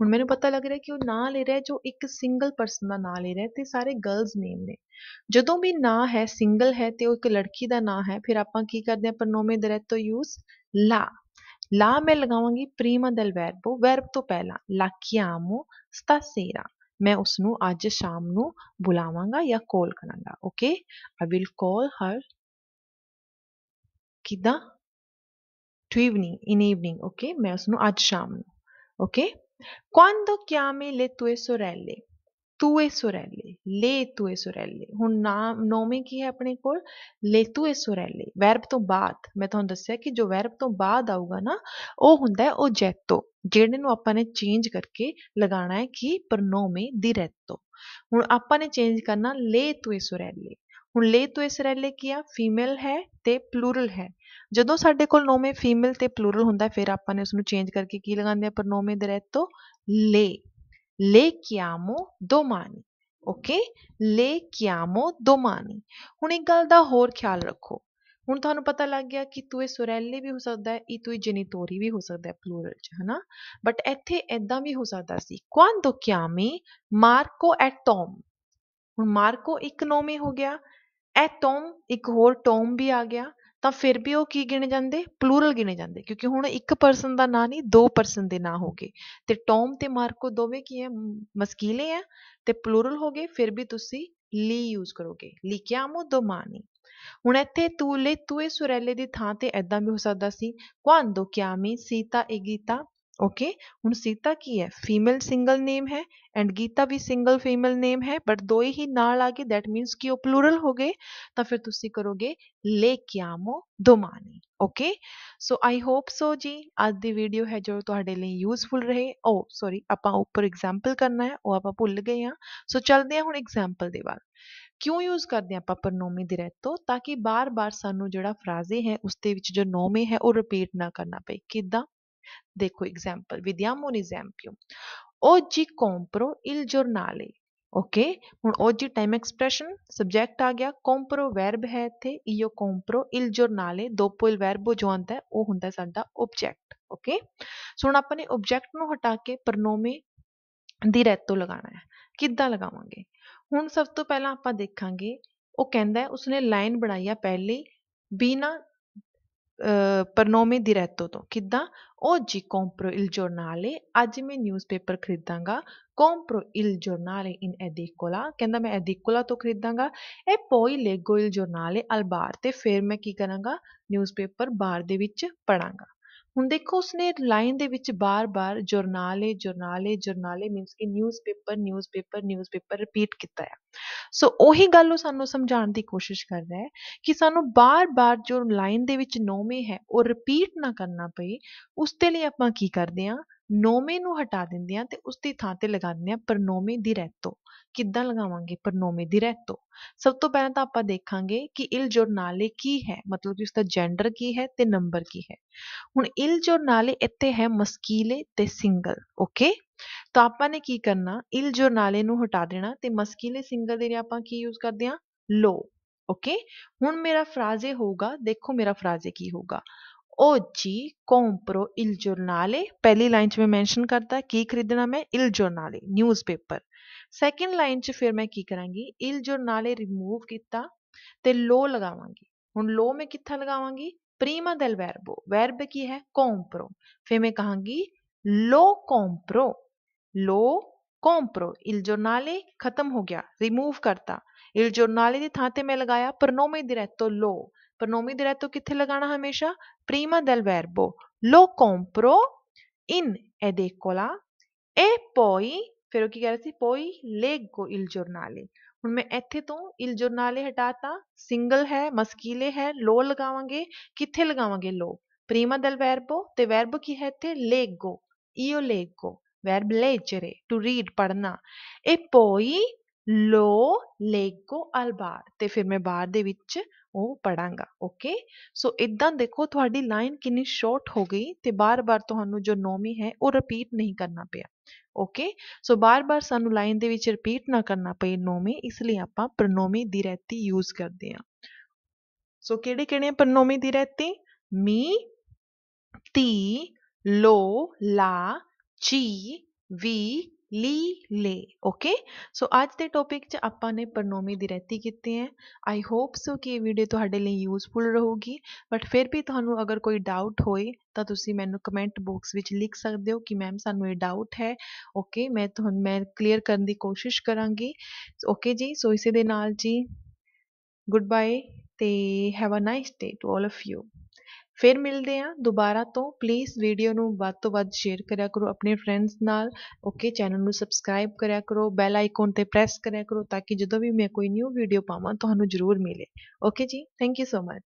हूँ मैंने पता लग रहा है कि वो ना ले रहा है जो एक सिंगल पर्सन का ना ले रहा है तो सारे गर्ल्स नेम ने जो भी ना है सिंगल है तो एक लड़की का ना है फिर आप करते हैं प्रनोमे दरैतो यूज ला ला मैं लगावगी प्रीम दल वैरबो वैरब तो पहला लाकियामो स्तासेरा मैं उसनु आज शाम नु बुलावांगा या कॉल करांगा okay I will call her किदा to evening in evening okay मैं उसनु आज शाम नु ओके क्वांडो क्या मे तुए सोरेले तुए सुरैले ले तुए सुरैले हूँ नाम नौवें की है अपने को ले तुए सुरैले वैरब तो बाद मैं थोड़ा दसिया कि जो वैरब तो बाद आऊगा ना वह होंगे वो जैतो जेडे अपने चेंज करके लगाना है कि पर नौवें दि रैतो हूँ आपने चेंज करना ले तुए सुरैले हूँ ले तुए सुरैले की आ फीमेल है तो प्लूरल है जो साढ़े को नौवें फीमेल तो प्लूरल होंगे फिर आपने उसमें चेंज करके की लगाते हैं पर नौवें द रैतो ले Le chiamo domani. ਓਕੇ ਲੈ ਕਿਆਮੋ ਦੋਮਾਨੀ ਹੁਣ ਇੱਕ ਗੱਲ ਦਾ ਹੋਰ ਖਿਆਲ ਰੱਖੋ ਹੁਣ ਤੁਹਾਨੂੰ ਪਤਾ ਲੱਗ ਗਿਆ ਕਿ ਤੂੰ ਇਹ ਸੁਰੈਲੇ ਵੀ ਹੋ ਸਕਦਾ ਹੈ ਇਹ ਤੂੰ ਜੈਨੀਟੋਰੀ ਵੀ ਹੋ ਸਕਦਾ ਹੈ ਪਲੂਰਲ ਚ ਹਨਾ ਬਟ ਇੱਥੇ ਐਦਾਂ ਵੀ ਹੋ ਸਕਦਾ ਸੀ ਕੁਆਂਦੋ ਕਿਆਮੀ ਮਾਰਕੋ ਐਟੋਮ ਹੁਣ ਮਾਰਕੋ ਇੱਕ ਨੋਮੇ ਹੋ ਗਿਆ ਐਟੋਮ ਇੱਕ ਹੋਰ ਟੋਮ ਵੀ ਆ ਗਿਆ ਤਾਂ ਫਿਰ ਵੀ ਉਹ ਕੀ ਗਿਣੇ ਜਾਂਦੇ ਪਲੂਰਲ ਗਿਣੇ ਜਾਂਦੇ ਕਿਉਂਕਿ ਹੁਣ ਇੱਕ ਪਰਸਨ ਦਾ ਨਾਂ ਨਹੀਂ ਦੋ ਪਰਸਨ ਦੇ ਨਾਂ ਹੋ ਗਏ ਤੇ ਟੌਮ ਤੇ ਮਾਰਕੋ ਦੋਵੇਂ ਕੀ ਹੈ ਮਸਕੀਲੇ ਹੈ ਤੇ ਪਲੂਰਲ ਹੋ ਗਏ ਫਿਰ ਵੀ ਤੁਸੀਂ ਲੀ ਯੂਜ਼ ਕਰੋਗੇ ਦੋ ਮਾਨੀ ਹੁਣ ਇੱਥੇ ਤੂਲੇ ਤੂਏ ਸੁਰੈਲੇ ਦੀ ਥਾਂ ਤੇ ਐਦਾਂ ਵੀ ਹੋ ਸਕਦਾ ਸੀ ਕੁਆਂਦੋ ਕਿਆਮੀ ਸੀਤਾ ਏਗੀਤਾ ओके हूँ सीता की है फीमेल सिंगल नेम है एंड गीता भी सिंगल फीमेल नेम है बट दो ही नाल आ गए दैट मीनस कि वो प्लूरल हो गए तो फिर तुम तो करोगे ले क्यामो दो मानी ओके सो आई होप सो जी अज की वीडियो है जो थोड़े लिए यूजफुल रहे ओ सॉरी आप उपर एग्जाम्पल करना है वह आप भुल गए हाँ सो चलते हैं हूँ एग्जाम्पल के बाद ਕਿਉਂ ਯੂਜ਼ ਕਰਦੇ ਆਪਾਂ ਪਰਨੋਮੀ ਦੇ ਰੈਤੋ तो ताकि बार बार सूँ जो फ्राजे है उसके जो नौमे है वह रिपीट ना करना पे ਕਰਨਾ देखो example vediamo un esempio. Oggi compro il giornale. Okay हूँ ओजी टाइम एक्सप्रैशन सब्जैक्ट आ गया कंपरो वैरब है इतने इो कंपरो इल जोरनाले दोपो इल वैरबो जो आता है वह होंगे साडा ओबजैक्ट ओके सो हम अपने ओबजैक्ट न हटा के परनोमे ਦੀ ਰੈਤੋ ਲਗਾਣਾ ਹੈ ਕਿੱਦਾਂ ਲਗਾਵਾਂਗੇ ਹੁਣ ਸਭ ਤੋਂ ਪਹਿਲਾਂ पर नोमी दी रेतो तो किदा ओ जी कॉम्प्रो इल जोर्नाले अज मैं न्यूज़ न्यूज़पेपर खरीदांगा कॉम्प्रो इल जोर्नाले इन एदिकोला केंदा मैं एदिकोला तो खरीदांगा ए पोई लेगो इल जोर्नाले अल बार ते फिर मैं की करांगा पेपर बार दे विच पढ़ांगा ਹੁਣ ਦੇਖੋ ਉਸਨੇ ਲਾਈਨ ਦੇ ਵਿੱਚ ਬਾਰ-ਬਾਰ ਜਰਨਾਲੇ ਜਰਨਾਲੇ ਜਰਨਾਲੇ ਮੀਨਸ ਕਿ ਨਿਊਜ਼ਪੇਪਰ ਨਿਊਜ਼ਪੇਪਰ ਨਿਊਜ਼ਪੇਪਰ ਰਿਪੀਟ ਕੀਤਾ ਹੈ ਸੋ ਉਹੀ ਗੱਲ ਉਹ ਸਾਨੂੰ ਸਮਝਾਉਣ ਦੀ ਕੋਸ਼ਿਸ਼ ਕਰ ਰਿਹਾ ਹੈ ਕਿ ਸਾਨੂੰ ਬਾਰ-ਬਾਰ ਜੋ ਲਾਈਨ ਦੇ ਵਿੱਚ ਨੌਵੇਂ ਹੈ ਉਹ ਰਿਪੀਟ ਨਾ ਕਰਨਾ ਪਏ ਉਸ ਤੇ ਲਈ ਆਪਾਂ ਕੀ ਕਰਦੇ ਹਾਂ ਨੌਵੇਂ ਨੂੰ ਹਟਾ ਦਿੰਦੇ ਹਾਂ ਤੇ ਉਸ ਦੀ ਥਾਂ ਤੇ ਲਗਾ ਦਿੰਦੇ ਹਾਂ ਪ੍ਰਨੋਮੇ ਦੀ ਰੈਤੋ ਕਿੱਦਾਂ ਲਗਾਵਾਂਗੇ ਪ੍ਰਨੋਮੇ ਦੀ ਰੈਤੋ ਸਭ ਤੋਂ ਪਹਿਲਾਂ ਤਾਂ ਆਪਾਂ ਦੇਖਾਂਗੇ ਕਿ ਇਲ ਜੋਰਨਾਲੇ ਕੀ ਹੈ ਮਤਲਬ ਕਿ ਉਸ ਦਾ ਜੈਂਡਰ ਕੀ ਹੈ ਤੇ ਨੰਬਰ ਕੀ ਹੈ ਹੁਣ ਇਲ ਜੋਰਨਾਲੇ ਇੱਥੇ ਹੈ ਮਸਕੀਲੇ ਤੇ ਸਿੰਗਲ ਓਕੇ ਤਾਂ ਆਪਾਂ ਨੇ ਕੀ ਕਰਨਾ ਇਲ ਜੋਰਨਾਲੇ ਨੂੰ ਹਟਾ ਦੇਣਾ ਤੇ ਮਸਕੀਲੇ ਸਿੰਗਲ ਦੇ ਲਈ ਆਪਾਂ ਕੀ ਯੂਜ਼ ਕਰਦੇ ਹਾਂ ਲੋ ओके okay? हूँ मेरा फ्राजे होगा देखो मेरा फ्राजे की होगा ओजी कॉम्प्रो इल जोर्नाले पहली लाइन में मेंशन करता की खरीदना मैं इल जोर्नाले न्यूज़पेपर सेकंड लाइन च फिर मैं की इल जोर्नाले रिमूव किता ते लो लगावांगी हुन लो में किथा लगावांगी प्रीमा डेल वर्बो वर्ब की है कॉम्प्रो फिर मैं कहांगी लो कॉम्प्रो लो कॉम्प्रो इल जोर्नाले खत्म हो गया रिमूव करता इल जोर्नाले की थाते मैं लगाया प्रोनोमे डायरेक्ट तो लो pronomi diretto किथे लगाना हमेशा prima del verbo lo compro in ed eccola e poi फिर क्या रही poi leggo il giornale उनमें एथे तो इल जुर्नाले हटाता सिंगल है मस्कीले है लो लगावे किथे लगावे लो प्रीमा दल वैरबो ते वैरबो की है थे लेगो इयो लेगो verb leggere to read पढ़ना e poi लो लेको अल बार ते फिर मैं बार दे विच ओ ओके सो इदां देखो थोड़ी लाइन किनी शॉर्ट हो गई तो बार बार तो हनु जो नौमी है वह रिपीट नहीं करना पे ओके सो बार बार सू लाइन के रिपीट ना करना पे नौमी इसलिए आपनौमी प्रनौमी दी यूज करते हैं सो केड़े कि प्रनौमी दी रहती मी ती लो ला ची वी ली ले ओके सो अज के टॉपिक आपने प्रनोमी की रैती की है आई होप सो कि वीडियो थोड़े लिए यूजफुल रहेगी बट फिर भी थानू अगर कोई डाउट होए तो मैं कमेंट बॉक्स में लिख सकते हो कि मैम सू डाउट है ओके मैं तो मैं क्लीयर करने की कोशिश कराँगी ओके जी सो इसी जी गुड बाय तो have a nice day to all of you ਫਿਰ ਮਿਲਦੇ ਆ ਦੁਬਾਰਾ ਤੋਂ ਪਲੀਜ਼ ਵੀਡੀਓ ਨੂੰ ਵੱਧ ਤੋਂ ਵੱਧ ਸ਼ੇਅਰ ਕਰਿਆ ਕਰੋ ਆਪਣੇ ਫਰੈਂਡਸ ਨਾਲ ਓਕੇ ਚੈਨਲ ਨੂੰ ਸਬਸਕ੍ਰਾਈਬ ਕਰਿਆ ਕਰੋ ਬੈਲ ਆਈਕਨ ਤੇ ਪ੍ਰੈਸ ਕਰਿਆ ਕਰੋ ਤਾਂ ਕਿ ਜਦੋਂ ਵੀ ਮੈਂ ਕੋਈ ਨਿਊ ਵੀਡੀਓ ਪਾਵਾਂ ਤੁਹਾਨੂੰ ਜ਼ਰੂਰ ਮਿਲੇ ਓਕੇ ਜੀ ਥੈਂਕ ਯੂ ਸੋ ਮਚ